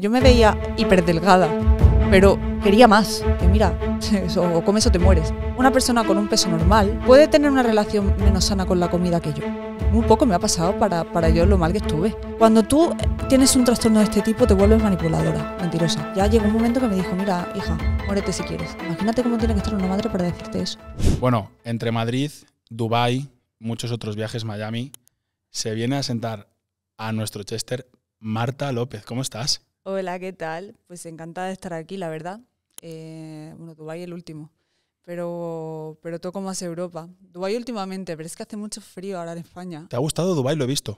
yo me veía hiperdelgada, pero quería más. Que mira, eso, o comes o te mueres. Una persona con un peso normal puede tener una relación menos sana con la comida que yo. Muy poco me ha pasado para, para yo lo mal que estuve. Cuando tú tienes un trastorno de este tipo, te vuelves manipuladora, mentirosa. Ya llegó un momento que me dijo, mira, hija, muérete si quieres. Imagínate cómo tiene que estar una madre para decirte eso. Bueno, entre Madrid, Dubai, muchos otros viajes, Miami, se viene a sentar a nuestro Chester Marta López. ¿Cómo estás? Hola, ¿qué tal? Pues encantada de estar aquí, la verdad. Eh, bueno, Dubái el último. Pero, pero toco más Europa. Dubái últimamente, pero es que hace mucho frío ahora en España. ¿Te ha gustado Dubái? Lo he visto.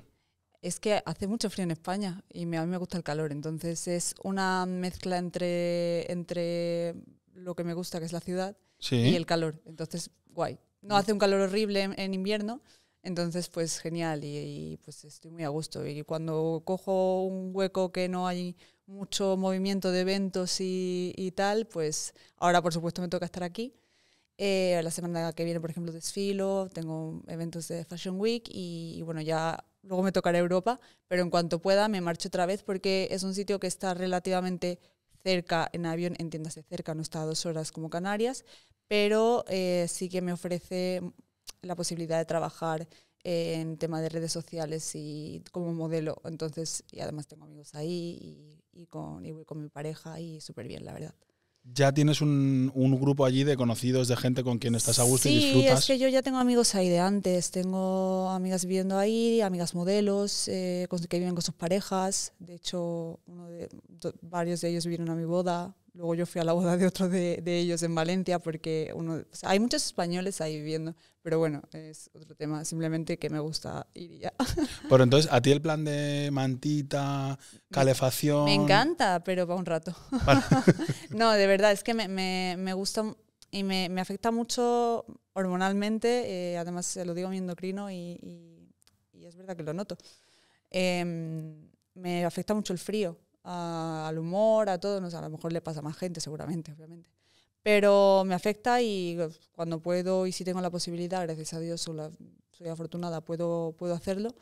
Es que hace mucho frío en España y a mí me gusta el calor. Entonces es una mezcla entre, entre lo que me gusta, que es la ciudad, y el calor. Entonces, guay. No hace un calor horrible en, invierno, entonces, pues genial y, y, pues estoy muy a gusto. Y cuando cojo un hueco que no hay mucho movimiento de eventos y, tal, pues ahora por supuesto me toca estar aquí. Eh, la semana que viene, por ejemplo, desfilo, tengo eventos de Fashion Week y, bueno, ya luego me tocará Europa, pero en cuanto pueda me marcho otra vez porque es un sitio que está relativamente cerca en avión, de cerca, no está a dos horas como Canarias, pero eh, sí que me ofrece la posibilidad de trabajar en tema de redes sociales y como modelo. Entonces, y además tengo amigos ahí y, con, y voy con mi pareja y súper bien, la verdad. Ya tienes un, un, grupo allí de conocidos, de gente con quien estás a gusto sí, y disfrutas. Sí, es que yo ya tengo amigos ahí de antes. Tengo amigas viviendo ahí, amigas modelos eh, que viven con sus parejas. De hecho, varios de ellos vinieron a mi boda. Luego yo fui a la boda de otro de, de ellos en Valencia porque uno, hay muchos españoles ahí viviendo, pero bueno, es otro tema, simplemente que me gusta ir ya. Pero entonces, ¿a ti el plan de mantita, calefacción? Me encanta, pero para un rato. no, de verdad, es que me, me, me gusta y me, me, afecta mucho hormonalmente, eh, además se lo digo mi endocrino y, y, es verdad que lo noto. Em, me afecta mucho el frío al humor, a todo. a lo mejor le pasa a más gente, seguramente, obviamente. Pero me afecta y pues, cuando puedo y si tengo la posibilidad, gracias a Dios soy, afortunada, puedo, puedo hacerlo.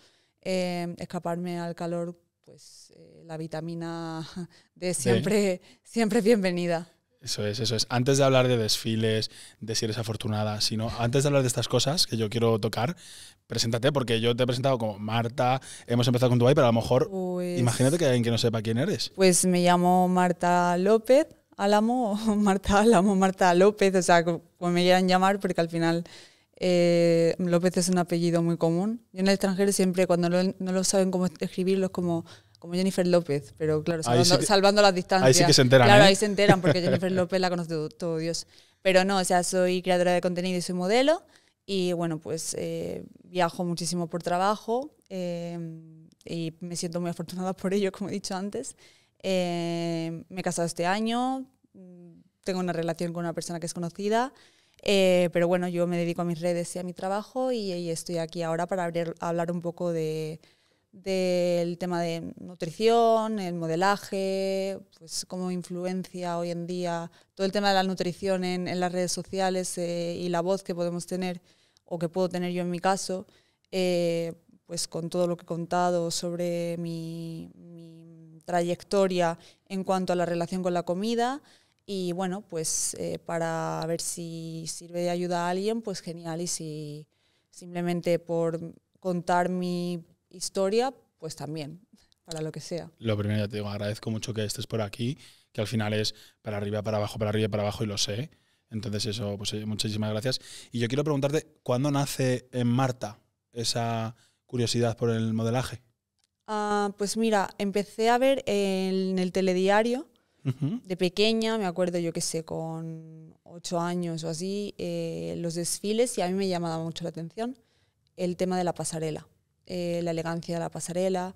Eh, escaparme al calor, pues eh, la vitamina de siempre, siempre bienvenida. Eso es, eso es. Antes de hablar de desfiles, de si eres afortunada, sino antes de hablar de estas cosas que yo quiero tocar, preséntate, porque yo te he presentado como Marta, hemos empezado con tu baile, pero a lo mejor pues imagínate que hay alguien que no sepa quién eres. Pues me llamo Marta López, Álamo, Marta Álamo, Marta López, o sea, como me quieran llamar, porque al final eh, López es un apellido muy común. y en el extranjero siempre, cuando no lo saben cómo escribirlo, es como como Jennifer López, pero claro, salvando, las distancias. Ahí sí que se enteran. Claro, ¿eh? ahí se enteran porque Jennifer López la conoce todo, Dios. Pero no, o sea, soy creadora de contenido y soy modelo y bueno, pues eh, viajo muchísimo por trabajo eh, y me siento muy afortunada por ello, como he dicho antes. me he casado este año, mm, tengo una relación con una persona que es conocida. pero bueno, yo me dedico a mis redes y a mi trabajo y, estoy aquí ahora para hablar un poco de, del tema de nutrición, el modelaje, pues cómo influencia hoy en día todo el tema de la nutrición en, las redes sociales eh, y la voz que podemos tener o que puedo tener yo en mi caso, eh, pues con todo lo que he contado sobre mi, trayectoria en cuanto a la relación con la comida y bueno, pues eh, para ver si sirve de ayuda a alguien, pues genial y si simplemente por contar mi historia, pues también, para lo que sea. Lo primero, ya te digo, agradezco mucho que estés por aquí, que al final es para arriba, para abajo, para arriba, para abajo, y lo sé. Entonces, eso, pues muchísimas gracias. Y yo quiero preguntarte, ¿cuándo nace en Marta esa curiosidad por el modelaje? Ah, pues mira, empecé a ver en el telediario de pequeña, me acuerdo yo que sé, con ocho años o así, eh, los desfiles y a mí me llamaba mucho la atención el tema de la pasarela. Eh, la elegancia de la pasarela,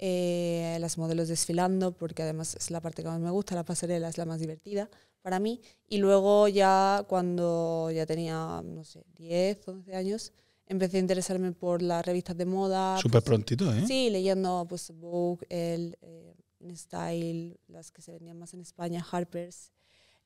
eh, las modelos desfilando, porque además es la parte que más me gusta, la pasarela es la más divertida para mí. Y luego ya cuando ya tenía, no sé, 10, 11 años, empecé a interesarme por las revistas de moda. Pues, Súper prontito, ¿eh? Sí, leyendo pues, Vogue, el... Eh, Style, las que se vendían más en España, Harper's,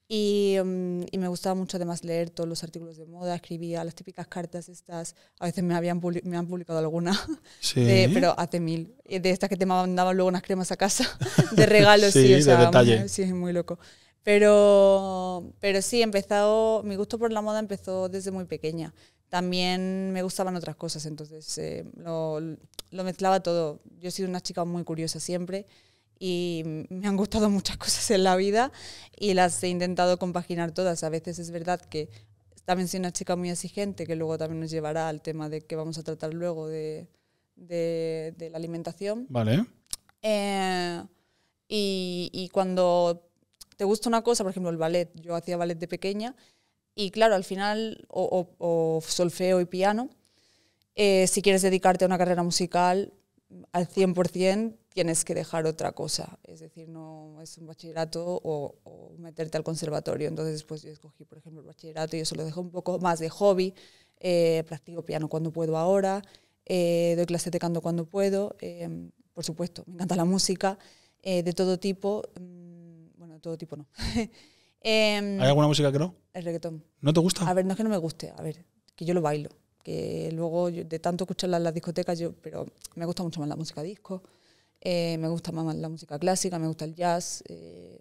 Mm, y, me gustaba mucho además leer todos los artículos de moda, escribía las típicas cartas estas, a veces me, habían me han publicado algunas sí. pero hace mil, eh, de estas que te mandaban luego unas cremas a casa, de regalos, sí, de detalle. Muy, muy loco. Pero, pero sí, empezado, mi gusto por la moda empezó desde muy pequeña. También me gustaban otras cosas, entonces eh, lo, lo mezclaba todo. Yo he sido una chica muy curiosa siempre y me han gustado muchas cosas en la vida y las he intentado compaginar todas. A veces es verdad que también soy una chica muy exigente, que luego también nos llevará al tema de que vamos a tratar luego de, de, la alimentación. Vale. Eh, y, cuando te gusta una cosa, por ejemplo, el ballet, yo hacía ballet de pequeña y claro, al final, o, solfeo y piano, eh, si quieres dedicarte a una carrera musical al 100%, tienes que dejar otra cosa, es decir, no es un bachillerato o, meterte al conservatorio. Entonces, pues yo escogí, por ejemplo, el bachillerato y eso lo dejo un poco más de hobby. Eh, practico piano cuando puedo ahora, eh, doy clases de canto cuando puedo. Eh, por supuesto, me encanta la música de todo tipo. Mm, bueno, de todo tipo no. Em, ¿Hay alguna música que no? El reggaetón. ¿No te gusta? A ver, no es que no me guste, a ver, que yo lo bailo. Que luego, de tanto escucharla en las discotecas, yo, pero me gusta mucho más la música disco. Eh, me gusta más la música clásica, me gusta el jazz, eh,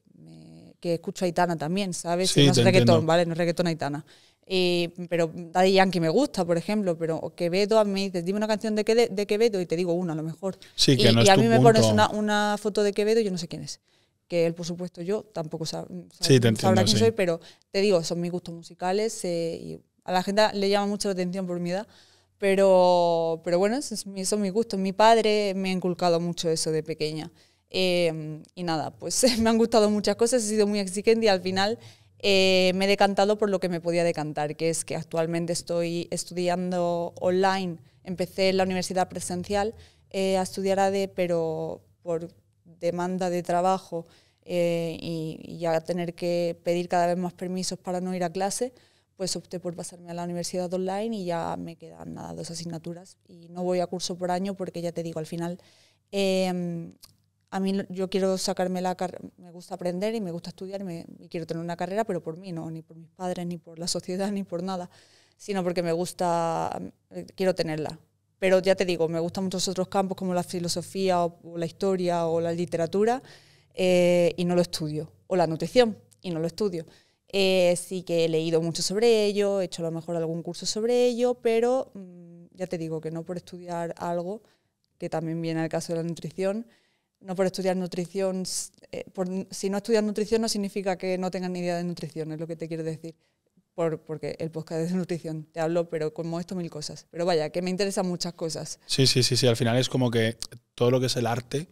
que escucho aitana también, ¿sabes? Sí, no es reggaetón, ¿vale? No es reggaetón aitana. Eh, pero Daddy Yankee me gusta, por ejemplo, pero Quevedo a mí dices, dime una canción de, de Quevedo y te digo una a lo mejor. Sí, que y, no es y a mí me pones una, una, foto de Quevedo y yo no sé quién es. Que él, por supuesto, yo tampoco sabrá quién soy, pero te digo, son mis gustos musicales eh, y a la gente le llama mucho la atención por mi edad pero, pero bueno, eso es, son mis gustos. Mi padre me ha inculcado mucho eso de pequeña. Em, y nada, pues me han gustado muchas cosas, he sido muy exigente y al final eh, me he decantado por lo que me podía decantar, que es que actualmente estoy estudiando online. Empecé en la universidad presencial eh, a estudiar AD, pero por demanda de trabajo eh, y, y, a tener que pedir cada vez más permisos para no ir a clase, pues opté por pasarme a la universidad online y ya me quedan nada, dos asignaturas. Y no voy a curso por año porque ya te digo, al final, em, a mí yo quiero sacarme la carrera, me gusta aprender y me gusta estudiar y, quiero tener una carrera, pero por mí no, ni por mis padres, ni por la sociedad, ni por nada, sino porque me gusta, eh, quiero tenerla. Pero ya te digo, me gustan muchos otros campos como la filosofía o, la historia o la literatura eh, y no lo estudio, o la nutrición y no lo estudio. Eh, sí que he leído mucho sobre ello, he hecho a lo mejor algún curso sobre ello, pero mm, ya te digo que no por estudiar algo, que también viene al caso de la nutrición, no por estudiar nutrición, eh, si no estudias nutrición no significa que no tengas ni idea de nutrición, es lo que te quiero decir, porque el podcast es nutrición, te hablo, pero como esto mil cosas. Pero vaya, que me interesan muchas cosas. Sí, sí, sí, sí, al final es como que todo lo que es el arte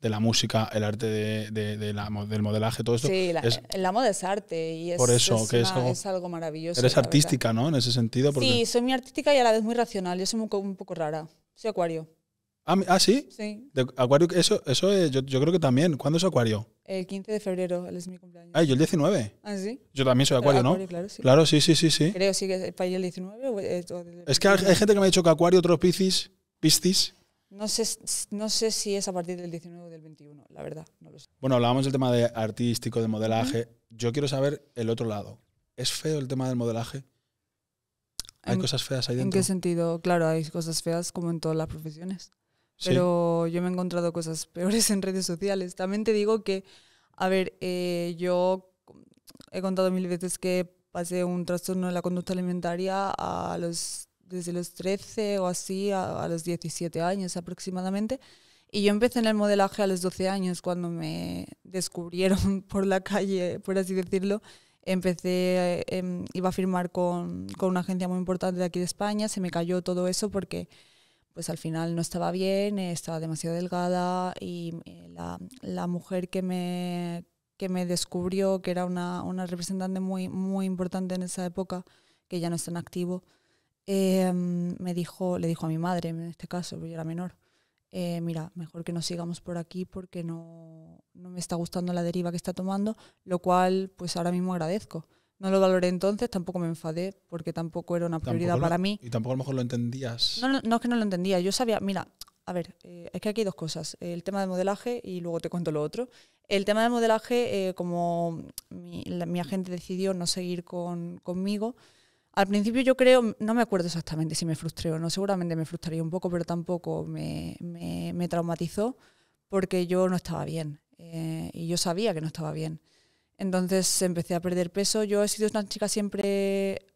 de la música, el arte de, del modelaje, todo esto. Sí, la, moda es arte y es, eso, es, algo maravilloso. Eres artística, ¿no? En ese sentido. Sí, soy muy artística y a la vez muy racional. Yo soy un, un poco rara. Soy acuario. Ah, ah sí? Sí. acuario, eso, eso yo, creo que también. ¿Cuándo es acuario? El 15 de febrero, es mi cumpleaños. Ah, yo el 19. Ah, sí. Yo también soy acuario, ¿no? claro, sí. sí. sí, sí, sí, Creo, sí, que es para el 19. Eh, es que hay, gente que me ha dicho que acuario, otros piscis, piscis. No sé, no sé si es a partir del 19 o del 21, la verdad, no lo sé. Bueno, hablábamos del tema de artístico, de modelaje. Yo quiero saber el otro lado. ¿Es feo el tema del modelaje? ¿Hay cosas feas ahí dentro? ¿En qué sentido? Claro, hay cosas feas como en todas las profesiones. Pero yo me he encontrado cosas peores en redes sociales. También te digo que, a ver, eh, yo he contado mil veces que pasé un trastorno de la conducta alimentaria a los desde los 13 o así a, los 17 años aproximadamente. Y yo empecé en el modelaje a los 12 años, cuando me descubrieron por la calle, por así decirlo. Empecé, em, iba a firmar con, con una agencia muy importante de aquí de España, se me cayó todo eso porque pues al final no estaba bien, eh, estaba demasiado delgada y eh, la, la mujer que me, que me descubrió, que era una, una, representante muy, muy importante en esa época, que ya no está en activo, Em, me dijo, le dijo a mi madre, en este caso, porque yo era menor, eh, mira, mejor que no sigamos por aquí porque no, me está gustando la deriva que está tomando, lo cual pues ahora mismo agradezco. No lo valoré entonces, tampoco me enfadé porque tampoco era una prioridad para mí. Y tampoco a lo mejor lo entendías. No, no, es que no lo entendía, yo sabía, mira, a ver, eh, es que aquí hay dos cosas, el tema de modelaje y luego te cuento lo otro. El tema de modelaje, eh, como mi, agente decidió no seguir con, conmigo, al principio yo creo, no me acuerdo exactamente si me frustré o no, seguramente me frustraría un poco, pero tampoco me, traumatizó porque yo no estaba bien eh, y yo sabía que no estaba bien. Entonces empecé a perder peso. Yo he sido una chica siempre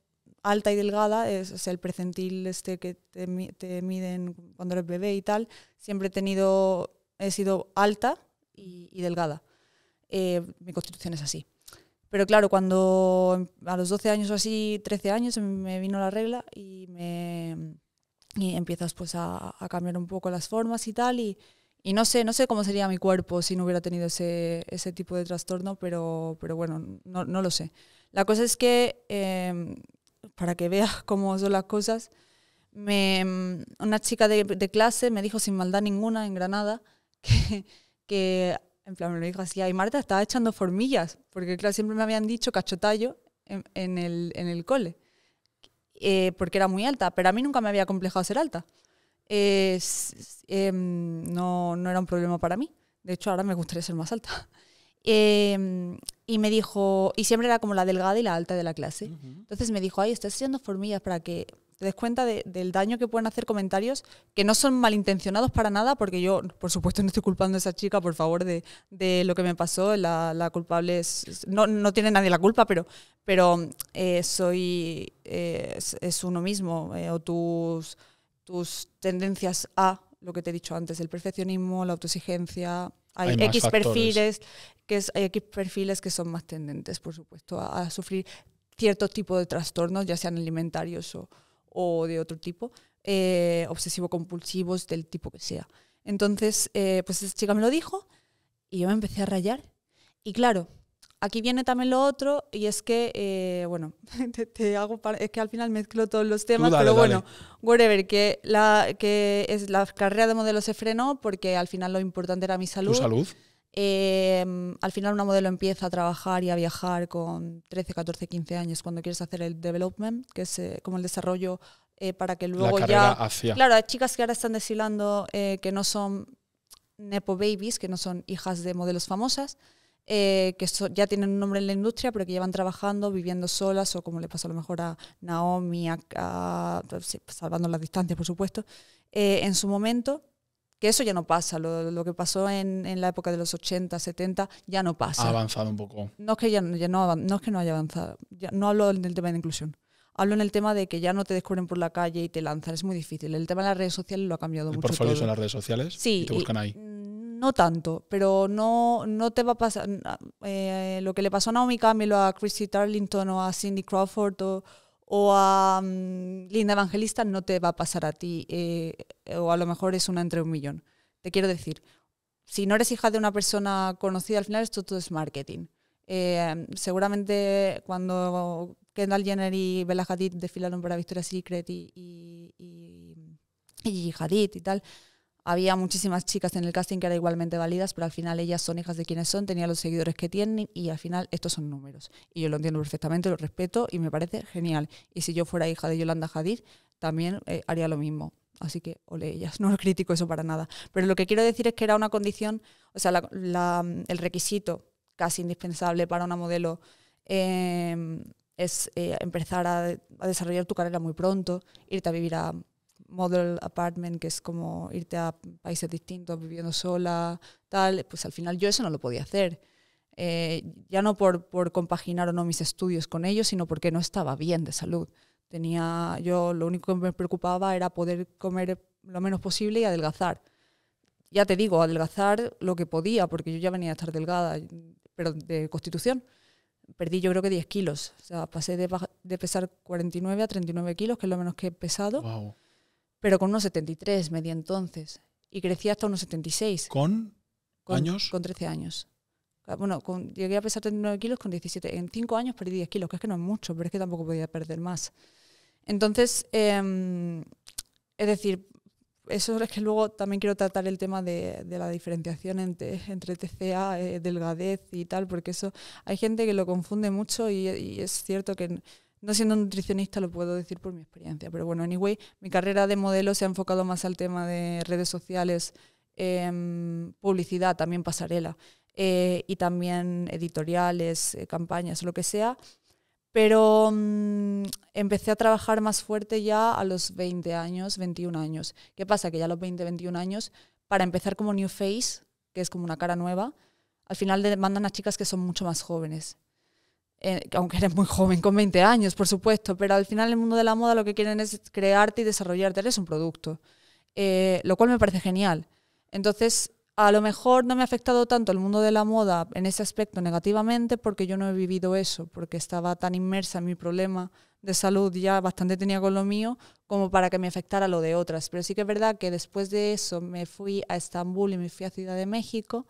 alta y delgada, es, el percentil este que te, miden cuando eres bebé y tal, siempre he tenido, he sido alta y, delgada. Eh, mi constitución es así. Pero claro, cuando a los 12 años o así, 13 años, em, me vino la regla y me empiezas pues a, cambiar un poco las formas y tal. Y, no sé, no sé cómo sería mi cuerpo si no hubiera tenido ese, tipo de trastorno, pero, pero bueno, no, lo sé. La cosa es que, em, para que veas cómo son las cosas, me, em, una chica de, clase me dijo sin maldad ninguna en Granada que en plan, me lo dijo así, Marta, estaba echando formillas, porque claro, siempre me habían dicho cachotallo en, el, cole, eh, porque era muy alta, pero a mí nunca me había complejado ser alta. Em, no, no, era un problema para mí, de hecho ahora me gustaría ser más alta. Em, y me dijo, y siempre era como la delgada y la alta de la clase. Entonces me dijo, ay, estás echando formillas para que, te des cuenta del daño que pueden hacer comentarios que no son malintencionados para nada, porque yo, por supuesto, no estoy culpando a esa chica, por favor, de, lo que me pasó. La, culpable es, no, tiene nadie la culpa, pero, pero eh, soy, eh, es, uno mismo, eh, o tus, tus tendencias a lo que te he dicho antes, el perfeccionismo, la autoexigencia, hay, X perfiles que hay X perfiles que son más tendentes, por supuesto, a, sufrir cierto tipo de trastornos, ya sean alimentarios o, o de otro tipo, eh, obsesivo-compulsivos del tipo que sea. Entonces, eh, pues esta chica me lo dijo y yo me empecé a rayar. Y claro, aquí viene también lo otro y es que, eh, bueno, te, hago es que al final mezclo todos los temas, pero bueno, whatever, que la, que es la carrera de modelo se frenó porque al final lo importante era mi salud. ¿Tu salud? Em, al final una modelo empieza a trabajar y a viajar con 13, 14, 15 años cuando quieres hacer el development, que es eh, como el desarrollo eh, para que luego La ya... Hacia. Claro, hay chicas que ahora están deshilando eh, que no son Nepo Babies, que no son hijas de modelos famosas. que ya tienen un nombre en la industria, pero que llevan trabajando, viviendo solas, o como le pasó a lo mejor a Naomi, pues salvando las distancias, por supuesto, en su momento, que eso ya no pasa, lo, que pasó en, la época de los 80, 70, ya no pasa. Ha avanzado un poco. No es que, ya, no, que no haya avanzado, no hablo del tema de inclusión. Hablo en el tema de que ya no te descubren por la calle y te lanzan, es muy difícil. El tema de las redes sociales lo ha cambiado ¿El mucho. por en las redes sociales? Sí. Y te buscan ahí. Mm, no tanto, pero no, no te va a pasar. Ah, eh, lo que le pasó a Naomi Campbell, a Christy Tarlington o a Cindy Crawford o, o a mm, Linda Evangelista no te va a pasar a ti, eh, o a lo mejor es una entre un millón. Te quiero decir, si no eres hija de una persona conocida, al final esto todo es marketing. Eh, seguramente cuando Kendall Jenner y Bella Hadid desfilaron para Victoria's Secret y, y, y Hadid y tal, había muchísimas chicas en el casting que eran igualmente válidas, pero al final ellas son hijas de quienes son, tenían los seguidores que tienen y al final estos son números. Y yo lo entiendo perfectamente, lo respeto y me parece genial. Y si yo fuera hija de Yolanda Hadid, también eh, haría lo mismo. Así que ole ellas, no lo critico eso para nada. Pero lo que quiero decir es que era una condición, o sea, el requisito casi indispensable para una modelo em, es eh, empezar a, desarrollar tu carrera muy pronto, irte a vivir a, model apartment, que es como irte a países distintos, viviendo sola, tal, pues al final yo eso no lo podía hacer. Eh, ya no por, por, compaginar o no mis estudios con ellos, sino porque no estaba bien de salud. Tenía, yo lo único que me preocupaba era poder comer lo menos posible y adelgazar. Ya te digo, adelgazar lo que podía, porque yo ya venía a estar delgada, pero de constitución. Perdí yo creo que 10 kilos. O sea, pasé de, de pesar 49 a 39 kilos, que es lo menos que he pesado pero con unos 73 medía entonces. Y crecí hasta unos 76. ¿Con, con años? Con 13 años. Ah, bueno, con, llegué a pesar 39 kilos con 17. En 5 años perdí 10 kilos, que es que no es mucho, pero es que tampoco podía perder más. Entonces, em, es decir, eso es que luego también quiero tratar el tema de, de la diferenciación entre, entre TCA, eh, delgadez y tal, porque eso hay gente que lo confunde mucho y es cierto que no siendo nutricionista lo puedo decir por mi experiencia, pero bueno, anyway, mi carrera de modelo se ha enfocado más al tema de redes sociales, em, publicidad, también pasarela, eh, y también editoriales, eh, campañas, lo que sea. Pero mm, empecé a trabajar más fuerte ya a los 20 años, 21 años. ¿Qué pasa? Que ya a los 20, 21 años, para empezar como New Face, que es como una cara nueva, al final mandan a chicas que son mucho más jóvenes. Eh, aunque eres muy joven, con 20 años, por supuesto, pero al final el mundo de la moda lo que quieren es crearte y desarrollarte, eres un producto, eh, lo cual me parece genial. Entonces, a lo mejor no me ha afectado tanto el mundo de la moda en ese aspecto negativamente porque yo no he vivido eso, porque estaba tan inmersa en mi problema de salud, ya bastante tenía con lo mío, como para que me afectara lo de otras. Pero sí que es verdad que después de eso me fui a Estambul y me fui a Ciudad de México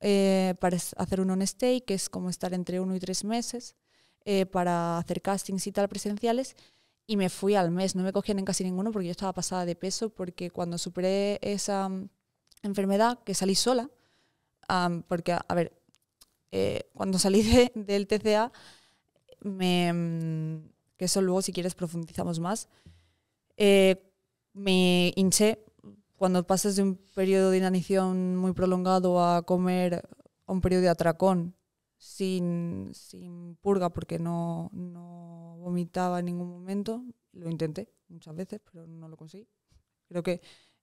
eh, para hacer un on-stay, que es como estar entre uno y tres meses, eh, para hacer castings y tal presenciales. Y me fui al mes, no me cogían en casi ninguno porque yo estaba pasada de peso, porque cuando superé esa mm, enfermedad, que salí sola, porque, a ver, eh, cuando salí de, del TCA, mm, que eso luego si quieres profundizamos más, me hinché cuando pasas de un periodo de inanición muy prolongado a comer un periodo de atracón sin, sin purga, porque no, no vomitaba en ningún momento, lo intenté muchas veces, pero no lo conseguí. Creo que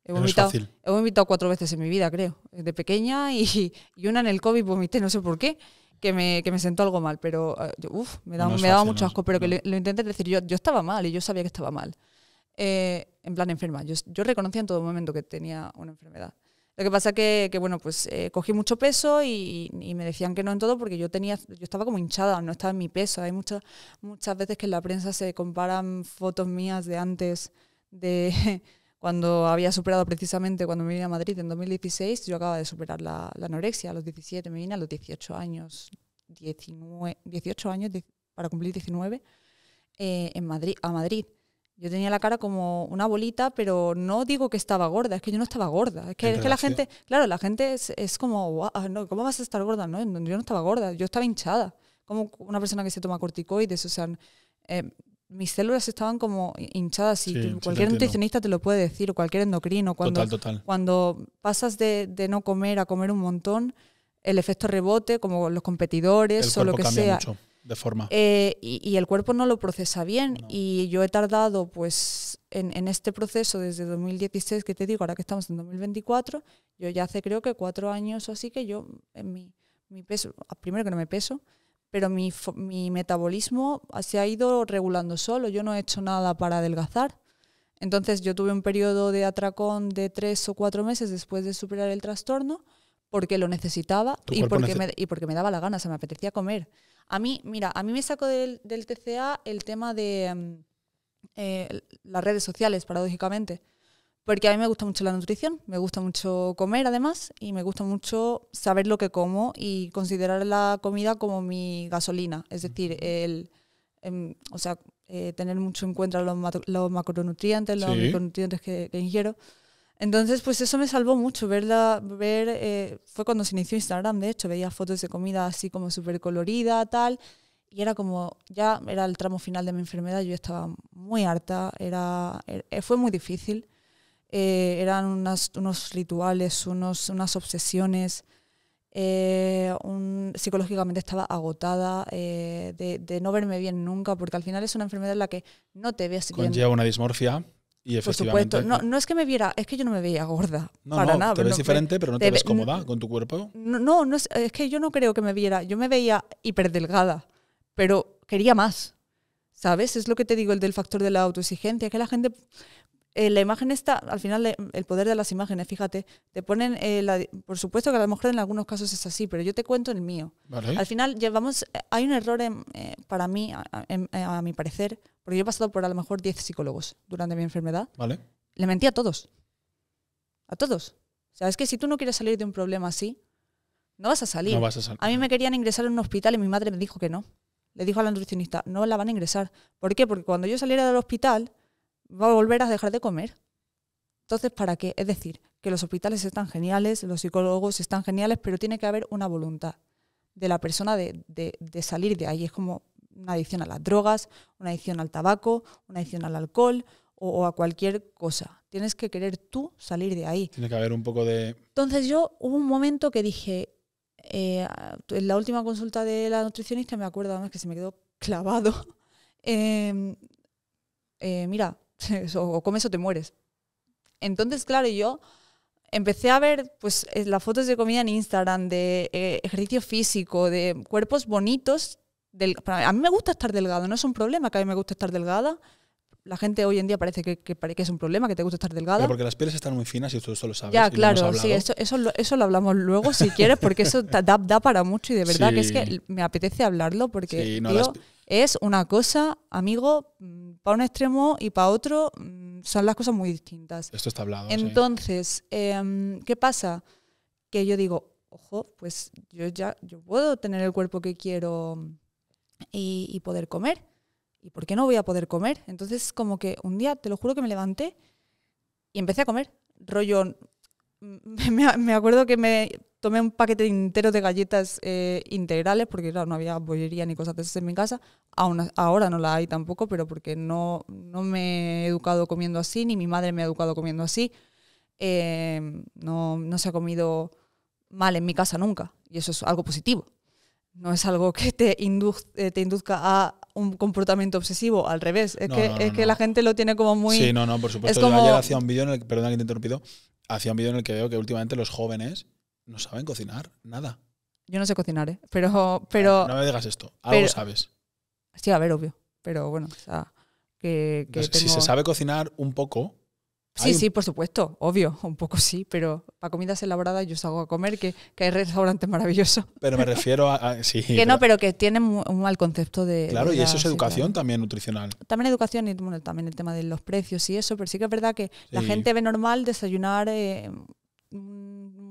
He vomitado, he vomitado, cuatro veces en mi vida, creo, de pequeña y, y, una en el COVID vomité, no sé por qué, que me, que me sentó algo mal, pero eh, me, daba mucho asco, pero que lo, lo, intenté decir, yo, yo estaba mal y yo sabía que estaba mal. Eh, en plan enferma. Yo, reconocía en todo momento que tenía una enfermedad. Lo que pasa que, que bueno, pues eh, cogí mucho peso y, me decían que no en todo porque yo tenía, yo estaba como hinchada, no estaba en mi peso. Hay muchas, muchas veces que en la prensa se comparan fotos mías de antes de cuando había superado precisamente cuando me vine a Madrid en 2016, yo acababa de superar la, anorexia a los 17, me vine a los 18 años, 19, 18 años para cumplir 19 eh, en Madrid, a Madrid. Yo tenía la cara como una bolita, pero no digo que estaba gorda, es que yo no estaba gorda. Es que, es que la gente, claro, la gente es, como, ah, no, ¿cómo vas a estar gorda? No, yo no estaba gorda, yo estaba hinchada. Como una persona que se toma corticoides, o sea, eh, mis células estaban como hinchadas y cualquier nutricionista te lo puede decir, o cualquier endocrino. Cuando, cuando pasas de, no comer a comer un montón, el efecto rebote, como los competidores o lo que sea de forma. Eh, y, el cuerpo no lo procesa bien. Y yo he tardado, pues, en, este proceso desde 2016, que te digo, ahora que estamos en 2024, yo ya hace creo que cuatro años o así que yo, en mi, peso, ah, primero que no me peso, pero mi, metabolismo se ha ido regulando solo. Yo no he hecho nada para adelgazar. Entonces yo tuve un periodo de atracón de tres o cuatro meses después de superar el trastorno porque lo necesitaba y porque, me, y porque me daba la gana, se me apetecía comer. A mí, mira, a mí me sacó del, TCA el tema de mm, eh, las redes sociales, paradójicamente. Porque a mí me gusta mucho la nutrición, me gusta mucho comer además y me gusta mucho saber lo que como y considerar la comida como mi gasolina. Es decir, el, em, o sea, eh, tener mucho en cuenta los, macronutrientes, los micronutrientes que, que ingiero. Entonces, pues eso me salvó mucho, verdad ver, eh, fue cuando se inició Instagram, de hecho, veía fotos de comida así como súper colorida, tal, y era como, ya era el tramo final de mi enfermedad, yo estaba muy harta, era, er, eh, fue muy difícil, eh, eran unos rituales, unos, unas obsesiones, un, psicológicamente estaba agotada de, no verme bien nunca, porque al final es una enfermedad en la que no te ves bien. Conlleva una dismorfia. Por supuesto, no, es que me viera, es que yo no me veía gorda. para no, nada. Te ves diferente, pero no te, ves cómoda con tu cuerpo. No, no, es, es, que yo no creo que me viera. Yo me veía hiperdelgada, pero quería más. ¿Sabes? Es lo que te digo, el del factor de la autoexigencia, que la gente eh, la imagen está, al final, el poder de las imágenes, fíjate, te ponen, eh, por supuesto que a lo mejor en algunos casos es así, pero yo te cuento el mío. Al final, llevamos, eh, hay un error para mí, a, mi parecer, porque yo he pasado por a lo mejor 10 psicólogos durante mi enfermedad. Vale. Le mentí a todos. A todos. O sea, es que si tú no quieres salir de un problema así, no vas a salir. No vas a, salir. a mí me querían ingresar en un hospital y mi madre me dijo que no. Le dijo a la nutricionista, no la van a ingresar. ¿Por qué? Porque cuando yo saliera del hospital, va a volver a dejar de comer. Entonces, ¿para qué? Es decir, que los hospitales están geniales, los psicólogos están geniales, pero tiene que haber una voluntad de la persona de, de, salir de ahí. Es como una adicción a las drogas, una adicción al tabaco, una adicción al alcohol o, a cualquier cosa. Tienes que querer tú salir de ahí. Tiene que haber un poco de... Entonces yo hubo un momento que dije, eh, en la última consulta de la nutricionista me acuerdo además que se me quedó clavado. Eh, eh, mira, o comes o te mueres. Entonces, claro, yo empecé a ver pues eh, las fotos de comida en Instagram, de eh, ejercicio físico, de cuerpos bonitos. Del, a mí me gusta estar delgado, no es un problema que a mí me gusta estar delgada. La gente hoy en día parece que, que, que es un problema, que te gusta estar delgada. porque las pieles están muy finas y tú eso lo sabes. Ya, claro, sí, eso, eso, lo, eso, lo hablamos luego si quieres, porque eso da, para mucho y de verdad que es que me apetece hablarlo porque... no, tío, es una cosa, amigo, mm, para un extremo y para otro mm, son las cosas muy distintas. Esto está hablado. Entonces, em, ¿qué pasa? Que yo digo, ojo, pues yo ya yo puedo tener el cuerpo que quiero mm, y, poder comer. ¿Y por qué no voy a poder comer? Entonces, como que un día, te lo juro que me levanté y empecé a comer. Rollo, me, acuerdo que me tomé un paquete entero de galletas eh, integrales, porque claro, no había bollería ni cosas de esas en mi casa. ahora no la hay tampoco, pero porque no, no me he educado comiendo así, ni mi madre me ha educado comiendo así. Eh, no, no se ha comido mal en mi casa nunca, y eso es algo positivo. No es algo que te, eh, induzca a un comportamiento obsesivo, al revés. Es, que, es que la gente lo tiene como muy. Sí, no, no, por supuesto. Yo ayer hacía un hacía un vídeo en el que veo que últimamente los jóvenes no saben cocinar, nada. Yo no sé cocinar, ¿eh? Pero. pero no, me digas esto, algo sabes. Sí, a ver, obvio. Pero bueno, o sea, que. Si se sabe cocinar un poco. Sí, sí, por supuesto, obvio, un poco sí, pero para comidas elaboradas yo salgo a comer, que, hay restaurantes maravillosos. Pero me refiero a. sí, que no, pero que tienen un mal concepto de. Claro, y eso es educación también nutricional. También educación y también el tema de los precios y eso, pero sí que es verdad que la gente ve normal desayunar. Eh,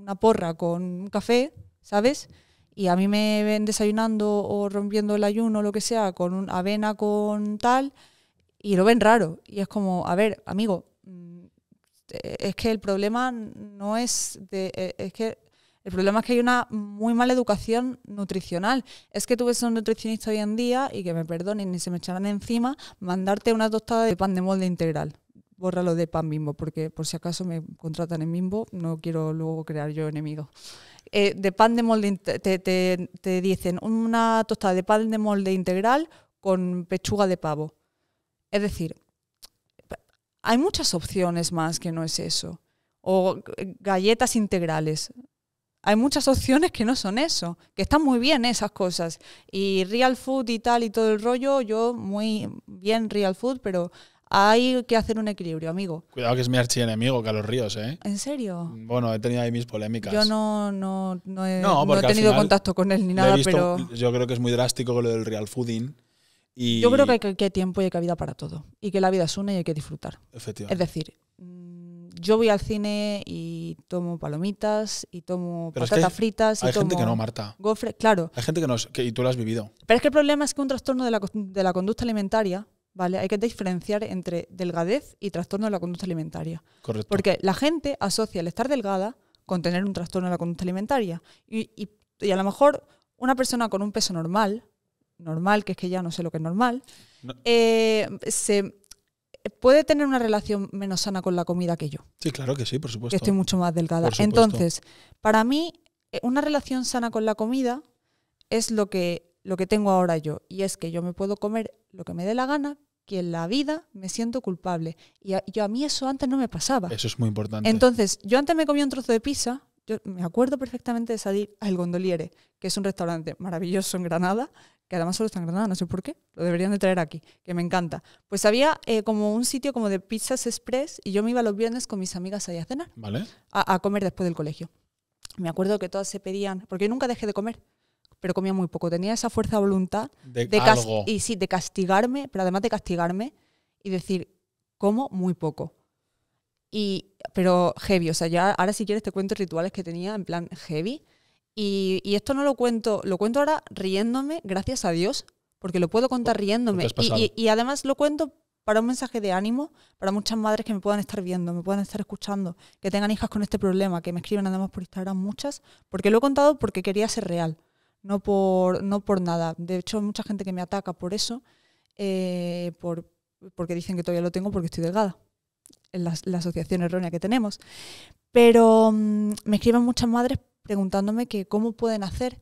una porra con un café, ¿sabes? Y a mí me ven desayunando o rompiendo el ayuno o lo que sea con avena con tal y lo ven raro. Y es como, a ver, amigo, mm, es que el problema no es de, eh, es que el problema es que hay una muy mala educación nutricional. Es que tú ves a un nutricionista hoy en día y que me perdonen ni se me echarán encima mandarte una tostada de pan de molde integral borra lo de pan bimbo, porque por si acaso me contratan en bimbo, no quiero luego crear yo enemigo. Eh, de pan de molde, te, te, te, dicen una tostada de pan de molde integral con pechuga de pavo. Es decir, hay muchas opciones más que no es eso. O galletas integrales. Hay muchas opciones que no son eso, que están muy bien esas cosas. Y real food y tal y todo el rollo, yo muy bien real food, pero hay que hacer un equilibrio, amigo. Cuidado que es mi archienemigo, que los Ríos, ¿eh? ¿En serio? Bueno, he tenido ahí mis polémicas. Yo no, no, no, he, no, tenido contacto con él ni nada, pero. Yo creo que es muy drástico lo del real fooding. yo creo que hay, que tiempo y hay cabida para todo. Y que la vida es una y hay que disfrutar. Efectivamente. Es decir, mm, yo voy al cine y tomo palomitas y tomo patatas fritas. hay gente que no, Marta. claro. Hay gente que no, y tú lo has vivido. Pero es que el problema es que un trastorno de la, de la conducta alimentaria ¿vale? Hay que diferenciar entre delgadez y trastorno de la conducta alimentaria. Correcto. Porque la gente asocia el estar delgada con tener un trastorno de la conducta alimentaria. Y, a lo mejor una persona con un peso normal, normal, que es que ya no sé lo que es normal, eh, se puede tener una relación menos sana con la comida que yo. Sí, claro que sí, por supuesto. Que estoy mucho más delgada. Entonces, para mí, eh, una relación sana con la comida es lo que lo que tengo ahora yo. Y es que yo me puedo comer lo que me dé la gana, que en la vida me siento culpable. Y a, yo a mí eso antes no me pasaba. Eso es muy importante. Entonces, yo antes me comía un trozo de pizza. Yo me acuerdo perfectamente de salir al Gondoliere, que es un restaurante maravilloso en Granada, que además solo está en Granada, no sé por qué, lo deberían de traer aquí, que me encanta. Pues había eh, como un sitio como de pizzas express y yo me iba los viernes con mis amigas ahí a cenar, ¿Vale? a, a comer después del colegio. Me acuerdo que todas se pedían, porque yo nunca dejé de comer, pero comía muy poco. Tenía esa fuerza de voluntad de, y de castigarme, pero además de castigarme y decir, como muy poco. Y, pero heavy, o sea, ya ahora si quieres te cuento rituales que tenía en plan heavy. Y, esto no lo cuento, lo cuento ahora riéndome, gracias a Dios, porque lo puedo contar riéndome. Y, además lo cuento para un mensaje de ánimo para muchas madres que me puedan estar viendo, me puedan estar escuchando, que tengan hijas con este problema, que me escriben además por Instagram muchas, porque lo he contado porque quería ser real no por, no por nada. De hecho, mucha gente que me ataca por eso, eh, por, porque dicen que todavía lo tengo porque estoy delgada, en la, asociación errónea que tenemos. Pero mm, me escriben muchas madres preguntándome que cómo pueden hacer.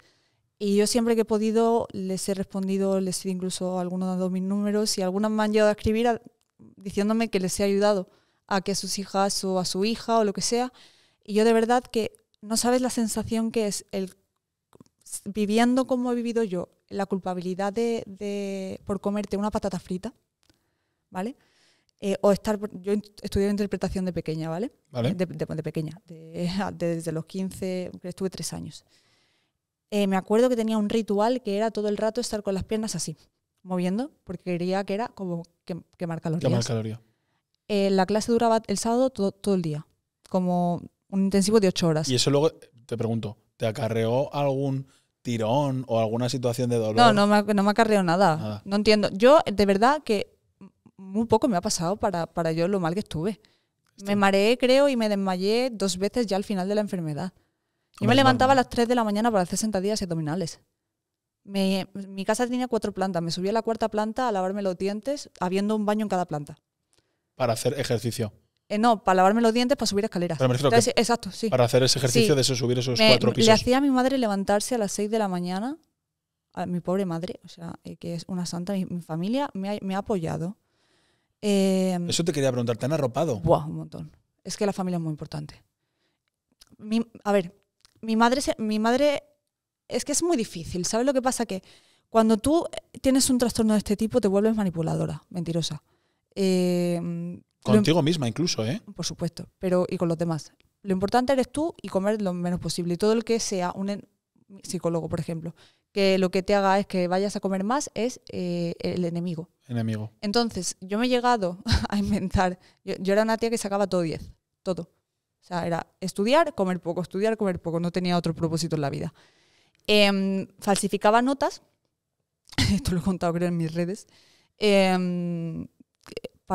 Y yo siempre que he podido les he respondido, les he incluso algunos dado mis números y algunas me han llegado a escribir diciéndome que les he ayudado a que a sus hijas o a su hija o lo que sea. Y yo de verdad que no sabes la sensación que es el viviendo como he vivido yo, la culpabilidad de, de por comerte una patata frita, ¿vale? Eh, o estar, yo estudié interpretación de pequeña, ¿vale? vale. De, pequeña, desde los 15, estuve tres años. Eh, me acuerdo que tenía un ritual que era todo el rato estar con las piernas así, moviendo, porque quería que era como que, quemar calorías. Quemar calorías. Eh, la clase duraba el sábado todo, todo el día, como un intensivo de ocho horas. Y eso luego, te pregunto, ¿te acarreó algún tirón o alguna situación de dolor? No, no me, ha, nada. No entiendo. Yo, de verdad, que muy poco me ha pasado para, para yo lo mal que estuve. Me mareé, creo, y me desmayé dos veces ya al final de la enfermedad. Yo me levantaba a las 3 de la mañana para hacer sentadillas y abdominales. mi casa tenía cuatro plantas. Me subía a la cuarta planta a lavarme los dientes, habiendo un baño en cada planta. Para hacer ejercicio. Eh, no, para lavarme los dientes, para subir escaleras. exacto, sí. Para hacer ese ejercicio de eso, subir esos cuatro pisos. Le hacía a mi madre levantarse a las seis de la mañana, mi pobre madre, o sea, eh, que es una santa, mi, mi familia me ha, apoyado. Em, eso te quería preguntar, ¿te han arropado? Buah, un montón. Es que la familia es muy importante. a ver, mi madre, mi madre es que es muy difícil. ¿Sabes lo que pasa? Que cuando tú tienes un trastorno de este tipo, te vuelves manipuladora, mentirosa. Eh, Contigo misma incluso, ¿eh? Por supuesto, pero y con los demás. Lo importante eres tú y comer lo menos posible. Y todo el que sea un psicólogo, por ejemplo, que lo que te haga es que vayas a comer más es eh, el enemigo. Enemigo. Entonces, yo me he llegado a inventar. Yo, era una tía que sacaba todo 10, todo. O sea, era estudiar, comer poco, estudiar, comer poco. No tenía otro propósito en la vida. Em, falsificaba notas, esto lo he contado creo en mis redes, eh,